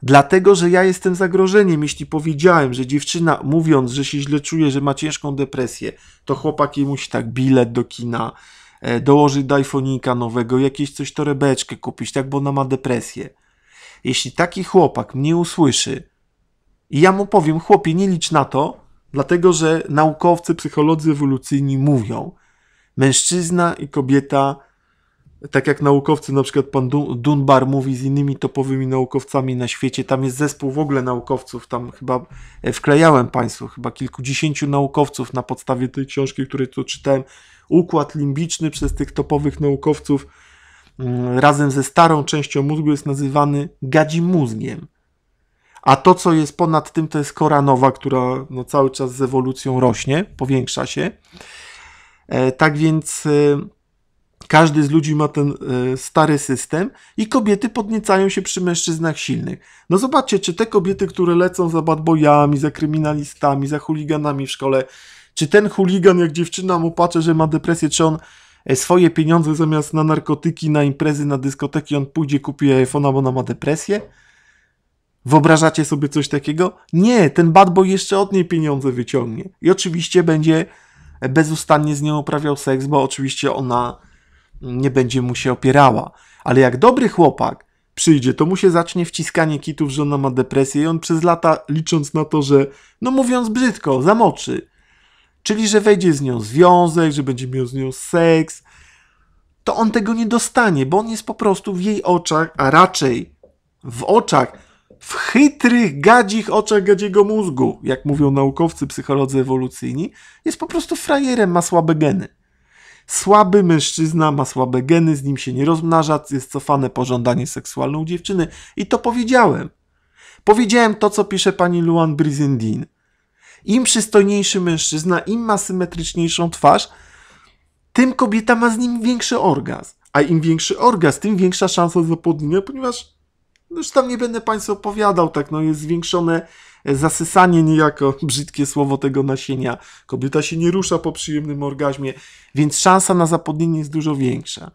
Dlatego, że ja jestem zagrożeniem. Jeśli powiedziałem, że dziewczyna, mówiąc, że się źle czuje, że ma ciężką depresję, to chłopak jej musi tak bilet do kina, e, dołożyć dajfonika nowego, jakieś coś torebeczkę kupić, tak, bo ona ma depresję. Jeśli taki chłopak mnie usłyszy i ja mu powiem, chłopie, nie licz na to, dlatego, że naukowcy, psycholodzy ewolucyjni mówią, mężczyzna i kobieta tak jak naukowcy, na przykład pan Dunbar mówi z innymi topowymi naukowcami na świecie, tam jest zespół w ogóle naukowców, tam chyba e, wklejałem Państwu, chyba kilkudziesięciu naukowców na podstawie tej książki, której tu czytałem, układ limbiczny przez tych topowych naukowców mm, razem ze starą częścią mózgu jest nazywany gadzim mózgiem. A to, co jest ponad tym, to jest kora nowa, która no, cały czas z ewolucją rośnie, powiększa się. E, tak więc e, każdy z ludzi ma ten e, stary system i kobiety podniecają się przy mężczyznach silnych. No zobaczcie, czy te kobiety, które lecą za badbojami, za kryminalistami, za chuliganami w szkole, czy ten chuligan, jak dziewczyna mu patrzy, że ma depresję, czy on e, swoje pieniądze zamiast na narkotyki, na imprezy, na dyskoteki, on pójdzie, kupi iPhone'a, bo ona ma depresję? Wyobrażacie sobie coś takiego? Nie, ten bad boy jeszcze od niej pieniądze wyciągnie. I oczywiście będzie bezustannie z nią uprawiał seks, bo oczywiście ona nie będzie mu się opierała. Ale jak dobry chłopak przyjdzie, to mu się zacznie wciskanie kitów, że ona ma depresję i on przez lata, licząc na to, że, no mówiąc brzydko, zamoczy. Czyli, że wejdzie z nią związek, że będzie miał z nią seks, to on tego nie dostanie, bo on jest po prostu w jej oczach, a raczej w oczach, w chytrych, gadzich oczach gadziego mózgu, jak mówią naukowcy, psycholodzy ewolucyjni, jest po prostu frajerem, ma słabe geny. Słaby mężczyzna ma słabe geny, z nim się nie rozmnaża, jest cofane pożądanie seksualne u dziewczyny. I to powiedziałem. Powiedziałem to, co pisze pani Luan Brizendin. Im przystojniejszy mężczyzna, im ma symetryczniejszą twarz, tym kobieta ma z nim większy orgazm. A im większy orgazm, tym większa szansa zapłodnienia, ponieważ no już tam nie będę Państwu opowiadał, tak, no jest zwiększone zasysanie niejako, brzydkie słowo tego nasienia. Kobieta się nie rusza po przyjemnym orgazmie, więc szansa na zapodnienie jest dużo większa.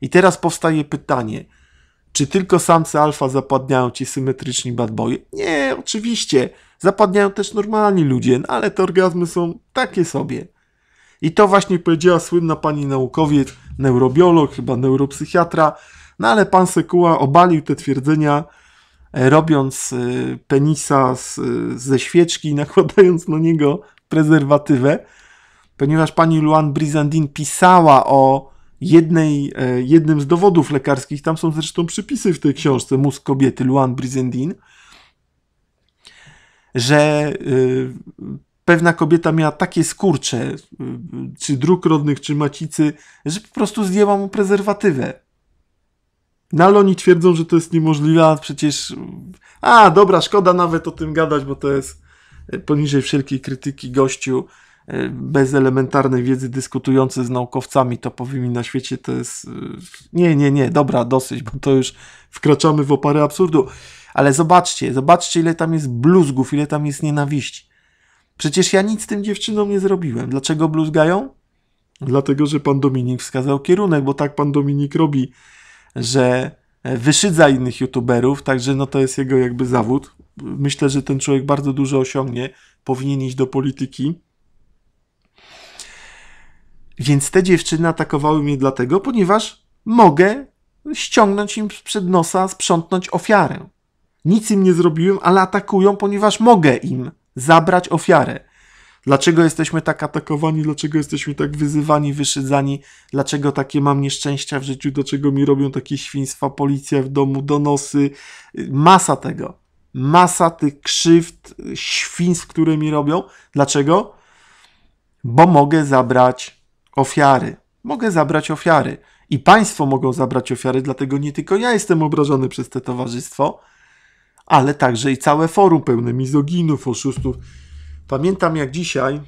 I teraz powstaje pytanie, czy tylko samce alfa zapadniają ci symetryczni bad boy? Nie, oczywiście. Zapadniają też normalni ludzie, no ale te orgazmy są takie sobie. I to właśnie powiedziała słynna pani naukowiec, neurobiolog, chyba neuropsychiatra, no ale pan Sekuła obalił te twierdzenia E, robiąc e, penisa z, ze świeczki i nakładając na niego prezerwatywę, ponieważ pani Luan Brizandin pisała o jednej, e, jednym z dowodów lekarskich, tam są zresztą przypisy w tej książce, mózg kobiety Luan Brizandin, że pewna kobieta miała takie skurcze, czy dróg rodnych, czy macicy, że po prostu zdjęła mu prezerwatywę. No ale oni twierdzą, że to jest niemożliwe, a przecież... A, dobra, szkoda nawet o tym gadać, bo to jest e, poniżej wszelkiej krytyki gościu e, bez elementarnej wiedzy dyskutujący z naukowcami topowymi na świecie, to jest... E, nie, nie, nie, dobra, dosyć, bo to już wkraczamy w oparę absurdu. Ale zobaczcie, zobaczcie ile tam jest bluzgów, ile tam jest nienawiści. Przecież ja nic tym dziewczynom nie zrobiłem. Dlaczego bluzgają? Dlatego, że pan Dominik wskazał kierunek, bo tak pan Dominik robi że e, wyszydza innych youtuberów, także no to jest jego jakby zawód. Myślę, że ten człowiek bardzo dużo osiągnie, powinien iść do polityki. Więc te dziewczyny atakowały mnie dlatego, ponieważ mogę ściągnąć im przed nosa, sprzątnąć ofiarę. Nic im nie zrobiłem, ale atakują, ponieważ mogę im zabrać ofiarę. Dlaczego jesteśmy tak atakowani, dlaczego jesteśmy tak wyzywani, wyszydzani, dlaczego takie mam nieszczęścia w życiu, dlaczego mi robią takie świństwa, policja w domu, donosy, masa tego. Masa tych krzywd, świństw, które mi robią. Dlaczego? Bo mogę zabrać ofiary. Mogę zabrać ofiary. I państwo mogą zabrać ofiary, dlatego nie tylko ja jestem obrażony przez te towarzystwo, ale także i całe forum pełne mizoginów, oszustów Pamiętam jak dzisiaj,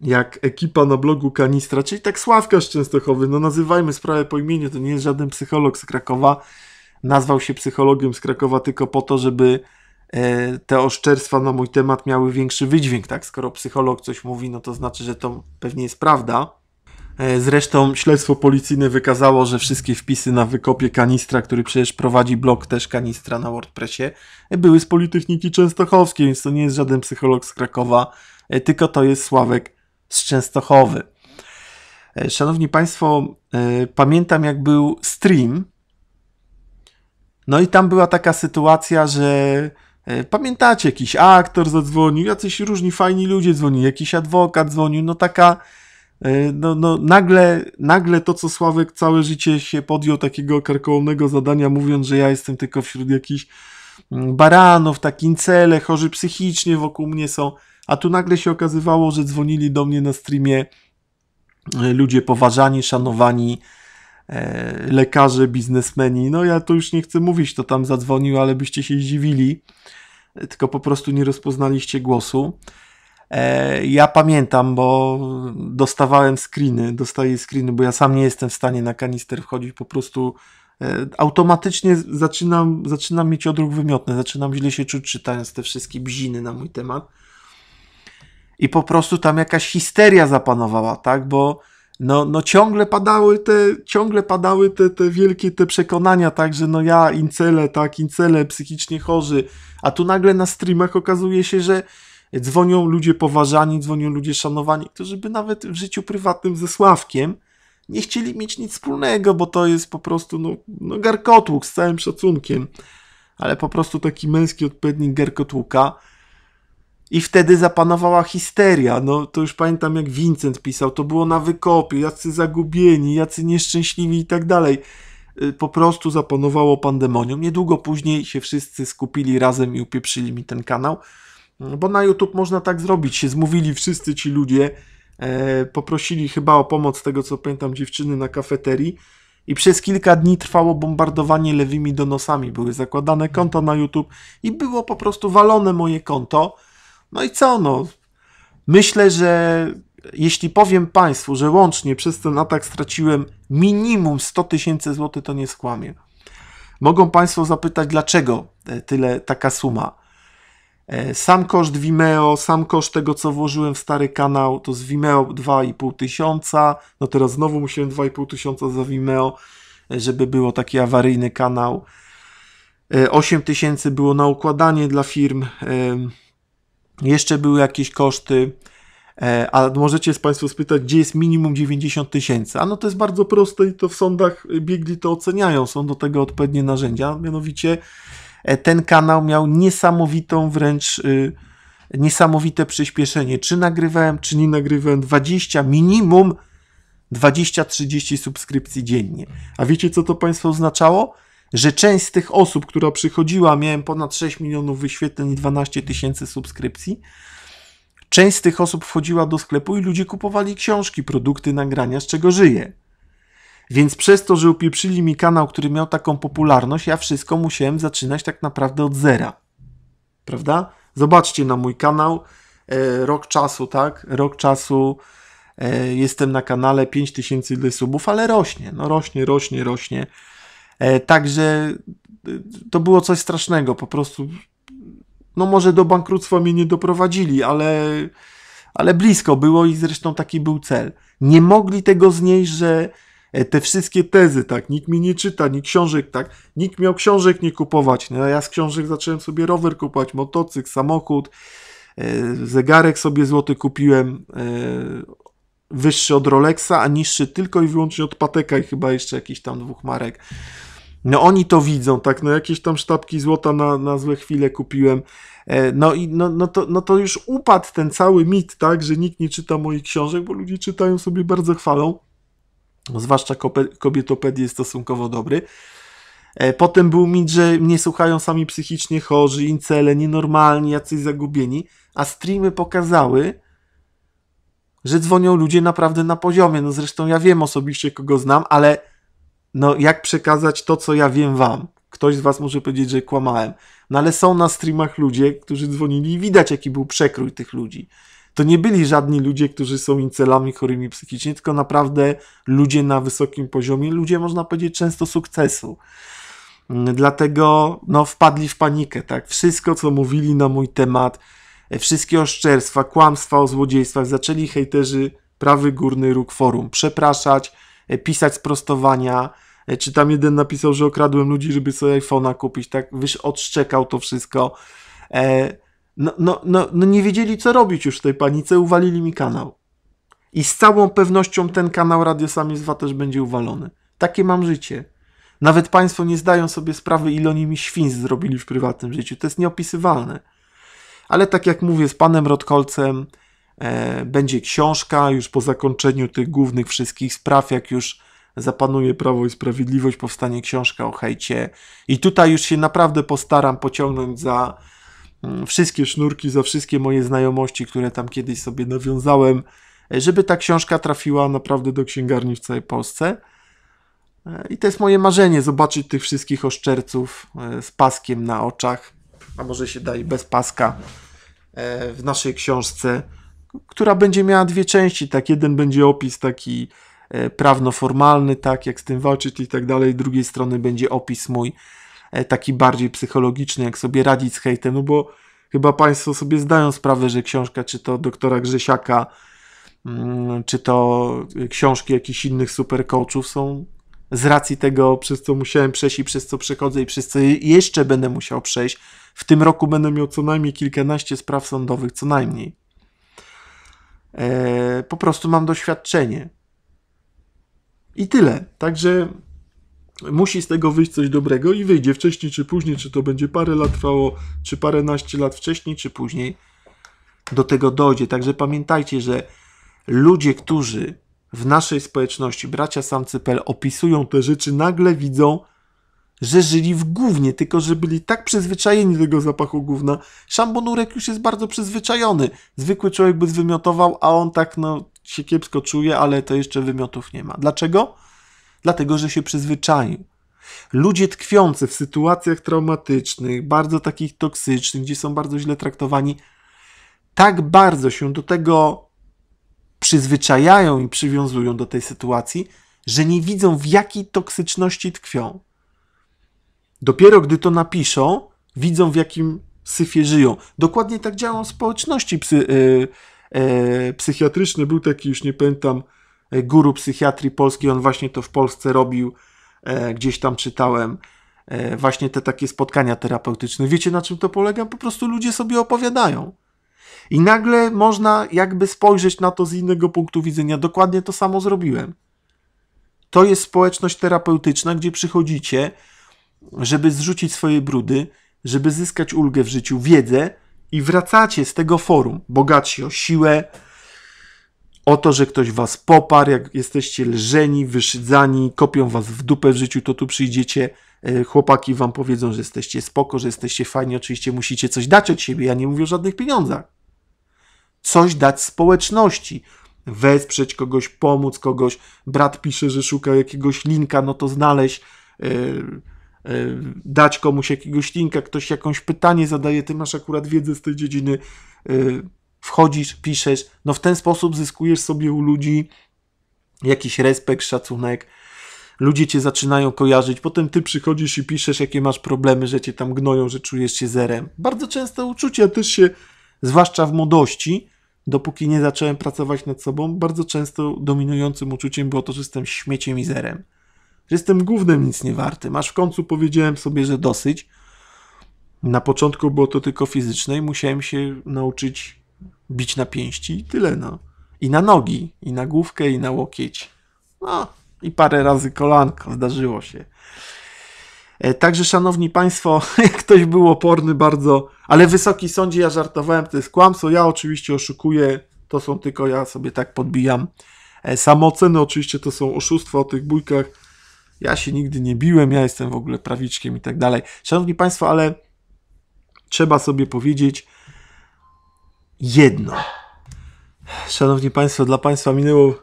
jak ekipa na blogu Kanistra, czyli tak Sławka z Częstochowy, no nazywajmy sprawę po imieniu, to nie jest żaden psycholog z Krakowa, nazwał się psychologiem z Krakowa tylko po to, żeby e, te oszczerstwa na mój temat miały większy wydźwięk, tak? Skoro psycholog coś mówi, no to znaczy, że to pewnie jest prawda. E, zresztą śledztwo policyjne wykazało, że wszystkie wpisy na wykopie kanistra, który przecież prowadzi blog też kanistra na WordPressie, e, były z Politechniki Częstochowskiej, więc to nie jest żaden psycholog z Krakowa, e, tylko to jest Sławek z Częstochowy. Szanowni Państwo, pamiętam jak był stream. No i tam była taka sytuacja, że pamiętacie, jakiś aktor zadzwonił, jacyś różni fajni ludzie dzwonili, jakiś adwokat dzwonił, no taka E, no, no, nagle, nagle to, co Sławek całe życie się podjął takiego karkołomnego zadania, mówiąc, że ja jestem tylko wśród jakichś mm, baranów, tak incele, chorzy psychicznie wokół mnie są, a tu nagle się okazywało, że dzwonili do mnie na streamie e, ludzie poważani, szanowani, e, lekarze, biznesmeni. No ja to już nie chcę mówić, to tam zadzwonił, ale byście się zdziwili, tylko po prostu nie rozpoznaliście głosu. E, ja pamiętam, bo dostawałem screeny, dostaję screeny, bo ja sam nie jestem w stanie na kanister wchodzić, po prostu e, automatycznie zaczynam, zaczynam mieć odruch wymiotny, zaczynam źle się czuć czytając te wszystkie bziny na mój temat. I po prostu tam jakaś histeria zapanowała, tak, bo no, no ciągle padały te, ciągle padały te, te wielkie te przekonania, tak, że no ja, incele, tak, incele, psychicznie chorzy, a tu nagle na streamach okazuje się, że Dzwonią ludzie poważani, dzwonią ludzie szanowani, którzy by nawet w życiu prywatnym ze Sławkiem nie chcieli mieć nic wspólnego, bo to jest po prostu no, no garkotłuk z całym szacunkiem, ale po prostu taki męski odpowiednik garkotłuka. I wtedy zapanowała histeria. No to już pamiętam, jak Vincent pisał, to było na wykopie, jacy zagubieni, jacy nieszczęśliwi i tak dalej. Y, po prostu zapanowało pandemonium. Niedługo później się wszyscy skupili razem i upieprzyli mi ten kanał bo na YouTube można tak zrobić. Się zmówili wszyscy ci ludzie, e, poprosili chyba o pomoc tego, co pamiętam, dziewczyny na kafeterii. I przez kilka dni trwało bombardowanie lewymi donosami. Były zakładane konto na YouTube i było po prostu walone moje konto. No i co, no? Myślę, że jeśli powiem Państwu, że łącznie przez ten atak straciłem minimum 100 tysięcy złotych, to nie skłamię. Mogą Państwo zapytać, dlaczego e, tyle taka suma. E, sam koszt Vimeo, sam koszt tego, co włożyłem w stary kanał, to z Vimeo 2,5 tysiąca. No teraz znowu musiałem 2,5 tysiąca za Vimeo, e, żeby było taki awaryjny kanał. 8 e, tysięcy było na układanie dla firm. Jeszcze były jakieś koszty. A możecie z Państwo spytać, gdzie jest minimum 90 tysięcy? A no to jest bardzo proste i to w sądach biegli to oceniają. Są do tego odpowiednie narzędzia, mianowicie E, ten kanał miał niesamowitą wręcz y, niesamowite przyspieszenie. Czy nagrywałem, czy nie nagrywałem 20, minimum 20-30 subskrypcji dziennie. A wiecie, co to Państwo oznaczało? Że część z tych osób, która przychodziła, miałem ponad 6 milionów wyświetleń i 12 tysięcy subskrypcji. Część z tych osób wchodziła do sklepu i ludzie kupowali książki, produkty, nagrania, z czego żyje. Więc przez to, że upieprzyli mi kanał, który miał taką popularność, ja wszystko musiałem zaczynać tak naprawdę od zera. Prawda? Zobaczcie na mój kanał. E, rok czasu, tak? Rok czasu e, jestem na kanale 5000 subów, ale rośnie. No rośnie, rośnie, rośnie. E, także e, to było coś strasznego. Po prostu, no może do bankructwa mnie nie doprowadzili, ale, ale blisko było i zresztą taki był cel. Nie mogli tego znieść, że E, te wszystkie tezy, tak, nikt mi nie czyta, nikt książek, tak, nikt miał książek nie kupować, no, ja z książek zacząłem sobie rower kupować, motocykl, samochód, e, zegarek sobie złoty kupiłem, e, wyższy od Rolexa, a niższy tylko i wyłącznie od Pateka i chyba jeszcze jakiś tam dwóch marek. No oni to widzą, tak, no jakieś tam sztabki złota na, na złe chwile kupiłem, no i no, no, to, no to już upadł ten cały mit, tak, że nikt nie czyta moich książek, bo ludzie czytają sobie, bardzo chwalą zwłaszcza kobietopedii jest stosunkowo dobry. E, potem był mit, że mnie słuchają sami psychicznie chorzy, incele, nienormalni, jacyś zagubieni, a streamy pokazały, że dzwonią ludzie naprawdę na poziomie. No zresztą ja wiem osobiście, kogo znam, ale no jak przekazać to, co ja wiem wam? Ktoś z was może powiedzieć, że kłamałem. No ale są na streamach ludzie, którzy dzwonili i widać, jaki był przekrój tych ludzi to nie byli żadni ludzie, którzy są incelami chorymi psychicznie, tylko naprawdę ludzie na wysokim poziomie, ludzie można powiedzieć często sukcesu. Dlatego no, wpadli w panikę, tak? Wszystko, co mówili na mój temat, wszystkie oszczerstwa, kłamstwa o złodziejstwach, zaczęli hejterzy prawy górny róg forum przepraszać, e, pisać sprostowania, e, czy tam jeden napisał, że okradłem ludzi, żeby sobie iPhone'a kupić, tak? Wyż odszczekał to wszystko. E, no, no, no, no nie wiedzieli, co robić już w tej panice, uwalili mi kanał. I z całą pewnością ten kanał Radio Sami 2 też będzie uwalony. Takie mam życie. Nawet Państwo nie zdają sobie sprawy, ile oni mi świństw zrobili w prywatnym życiu. To jest nieopisywalne. Ale tak jak mówię, z panem Rodkolcem e, będzie książka już po zakończeniu tych głównych wszystkich spraw, jak już zapanuje Prawo i Sprawiedliwość, powstanie książka o hejcie. I tutaj już się naprawdę postaram pociągnąć za Mm, wszystkie sznurki za wszystkie moje znajomości, które tam kiedyś sobie nawiązałem, e, żeby ta książka trafiła naprawdę do księgarni w całej Polsce. E, I to jest moje marzenie, zobaczyć tych wszystkich oszczerców e, z paskiem na oczach, a może się da i bez paska, w naszej książce, która będzie miała dwie części. Tak, jeden będzie opis taki prawno-formalny, tak, jak z tym walczyć i tak dalej. Z drugiej strony będzie opis mój E, taki bardziej psychologiczny, jak sobie radzić z hejtem, no bo chyba Państwo sobie zdają sprawę, że książka, czy to doktora Grzesiaka, mm, czy to książki jakichś innych super coachów są z racji tego, przez co musiałem przejść i przez co przechodzę i przez co jeszcze będę musiał przejść. W tym roku będę miał co najmniej kilkanaście spraw sądowych, co najmniej. Eee, po prostu mam doświadczenie. I tyle. Także musi z tego wyjść coś dobrego i wyjdzie wcześniej czy później, czy to będzie parę lat trwało, czy paręnaście lat wcześniej, czy później do tego dojdzie. Także pamiętajcie, że ludzie, którzy w naszej społeczności, bracia samcy.pl, opisują te rzeczy, nagle widzą, że żyli w głównie, tylko że byli tak przyzwyczajeni do tego zapachu gówna. Szambonurek już jest bardzo przyzwyczajony. Zwykły człowiek by zwymiotował, a on tak no, się kiepsko czuje, ale to jeszcze wymiotów nie ma. Dlaczego? dlatego że się przyzwyczaił. Ludzie tkwiący w sytuacjach traumatycznych, bardzo takich toksycznych, gdzie są bardzo źle traktowani, tak bardzo się do tego przyzwyczajają i przywiązują do tej sytuacji, że nie widzą w jakiej toksyczności tkwią. Dopiero gdy to napiszą, widzą w jakim syfie żyją. Dokładnie tak działają społeczności psy, yy, yy, psychiatryczne. Był taki, już nie pamiętam, E, guru psychiatrii polskiej, on właśnie to w Polsce robił, e, gdzieś tam czytałem e, właśnie te takie spotkania terapeutyczne. Wiecie na czym to polega? Po prostu ludzie sobie opowiadają. I nagle można jakby spojrzeć na to z innego punktu widzenia. Dokładnie to samo zrobiłem. To jest społeczność terapeutyczna, gdzie przychodzicie, żeby zrzucić swoje brudy, żeby zyskać ulgę w życiu, wiedzę i wracacie z tego forum bogatsi o siłę, o to, że ktoś was poparł, jak jesteście lżeni, wyszydzani, kopią was w dupę w życiu, to tu przyjdziecie, e, chłopaki wam powiedzą, że jesteście spoko, że jesteście fajni, oczywiście musicie coś dać od siebie, ja nie mówię o żadnych pieniądzach. Coś dać społeczności, wesprzeć kogoś, pomóc kogoś, brat pisze, że szuka jakiegoś linka, no to znaleźć, e, e, dać komuś jakiegoś linka, ktoś jakąś pytanie zadaje, ty masz akurat wiedzę z tej dziedziny, wchodzisz, piszesz, no w ten sposób zyskujesz sobie u ludzi jakiś respekt, szacunek. Ludzie cię zaczynają kojarzyć, potem ty przychodzisz i piszesz, jakie masz problemy, że cię tam gnoją, że czujesz się zerem. Bardzo często uczucia też się, zwłaszcza w młodości, dopóki nie zacząłem pracować nad sobą, bardzo często dominującym uczuciem było to, że jestem śmieciem i zerem. Że jestem głównym nic nie wartym. Aż w końcu powiedziałem sobie, że dosyć. Na początku było to tylko fizyczne i musiałem się nauczyć bić na pięści i tyle, no. I na nogi, i na główkę, i na łokieć. No, i parę razy kolanko, zdarzyło się. E, także, szanowni państwo, jak ktoś był oporny bardzo, ale wysoki sądzi ja żartowałem, to jest kłamstwo, ja oczywiście oszukuję, to są tylko, ja sobie tak podbijam. E, samoceny, oczywiście to są oszustwa o tych bójkach, ja się nigdy nie biłem, ja jestem w ogóle prawiczkiem i tak dalej. Szanowni państwo, ale trzeba sobie powiedzieć, jedno. Szanowni Państwo, dla Państwa minęło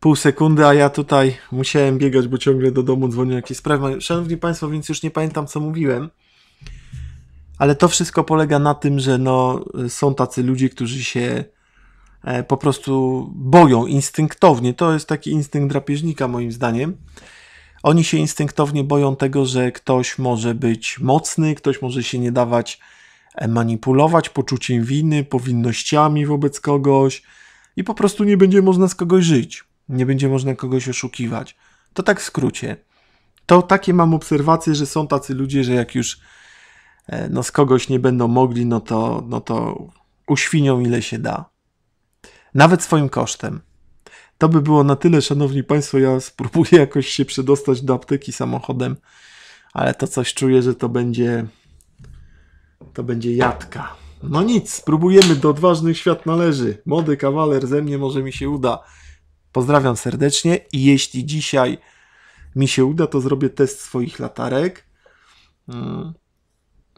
pół sekundy, a ja tutaj musiałem biegać, bo ciągle do domu dzwonią jakieś sprawy. Szanowni Państwo, więc już nie pamiętam, co mówiłem. Ale to wszystko polega na tym, że no, są tacy ludzie, którzy się e, po prostu boją instynktownie. To jest taki instynkt drapieżnika, moim zdaniem. Oni się instynktownie boją tego, że ktoś może być mocny, ktoś może się nie dawać manipulować poczuciem winy, powinnościami wobec kogoś i po prostu nie będzie można z kogoś żyć, nie będzie można kogoś oszukiwać. To tak w skrócie. To takie mam obserwacje, że są tacy ludzie, że jak już e, no, z kogoś nie będą mogli, no to, no to uświnią ile się da. Nawet swoim kosztem. To by było na tyle, szanowni państwo. Ja spróbuję jakoś się przedostać do apteki samochodem, ale to coś czuję, że to będzie to będzie jadka. No nic, spróbujemy, do odważnych świat należy. Młody kawaler ze mnie może mi się uda. Pozdrawiam serdecznie i jeśli dzisiaj mi się uda, to zrobię test swoich latarek. Mm.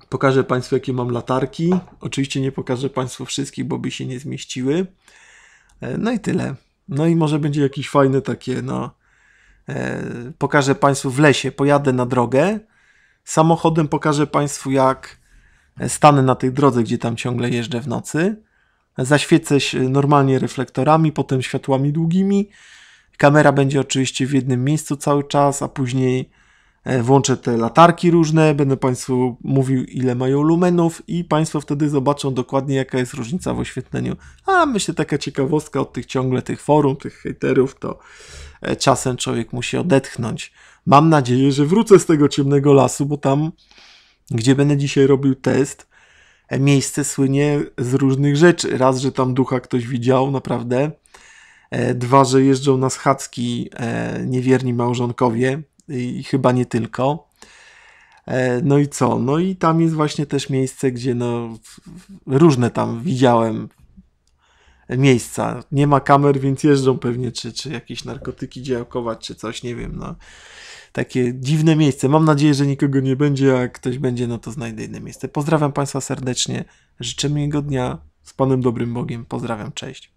Pokażę Państwu, jakie mam latarki. Oczywiście nie pokażę Państwu wszystkich, bo by się nie zmieściły. E, no i tyle. No i może będzie jakieś fajne takie, no. E, pokażę Państwu w lesie, pojadę na drogę. Samochodem pokażę Państwu, jak stanę na tej drodze, gdzie tam ciągle jeżdżę w nocy, zaświecę się normalnie reflektorami, potem światłami długimi, kamera będzie oczywiście w jednym miejscu cały czas, a później e, włączę te latarki różne, będę Państwu mówił ile mają lumenów i Państwo wtedy zobaczą dokładnie jaka jest różnica w oświetleniu. A myślę taka ciekawostka od tych ciągle tych forum, tych hejterów, to e, czasem człowiek musi odetchnąć. Mam nadzieję, że wrócę z tego ciemnego lasu, bo tam gdzie będę dzisiaj robił test. E, miejsce słynie z różnych rzeczy. Raz, że tam ducha ktoś widział, naprawdę. E, dwa, że jeżdżą na schadzki e, niewierni małżonkowie i chyba nie tylko. No i co? No i tam jest właśnie też miejsce, gdzie no różne tam widziałem miejsca. Nie ma kamer, więc jeżdżą pewnie, czy, czy jakieś narkotyki działkować, czy coś, nie wiem, no takie dziwne miejsce. Mam nadzieję, że nikogo nie będzie, a ktoś będzie, no to znajdę inne miejsce. Pozdrawiam Państwa serdecznie, życzę miłego dnia, z Panem Dobrym Bogiem, pozdrawiam, cześć.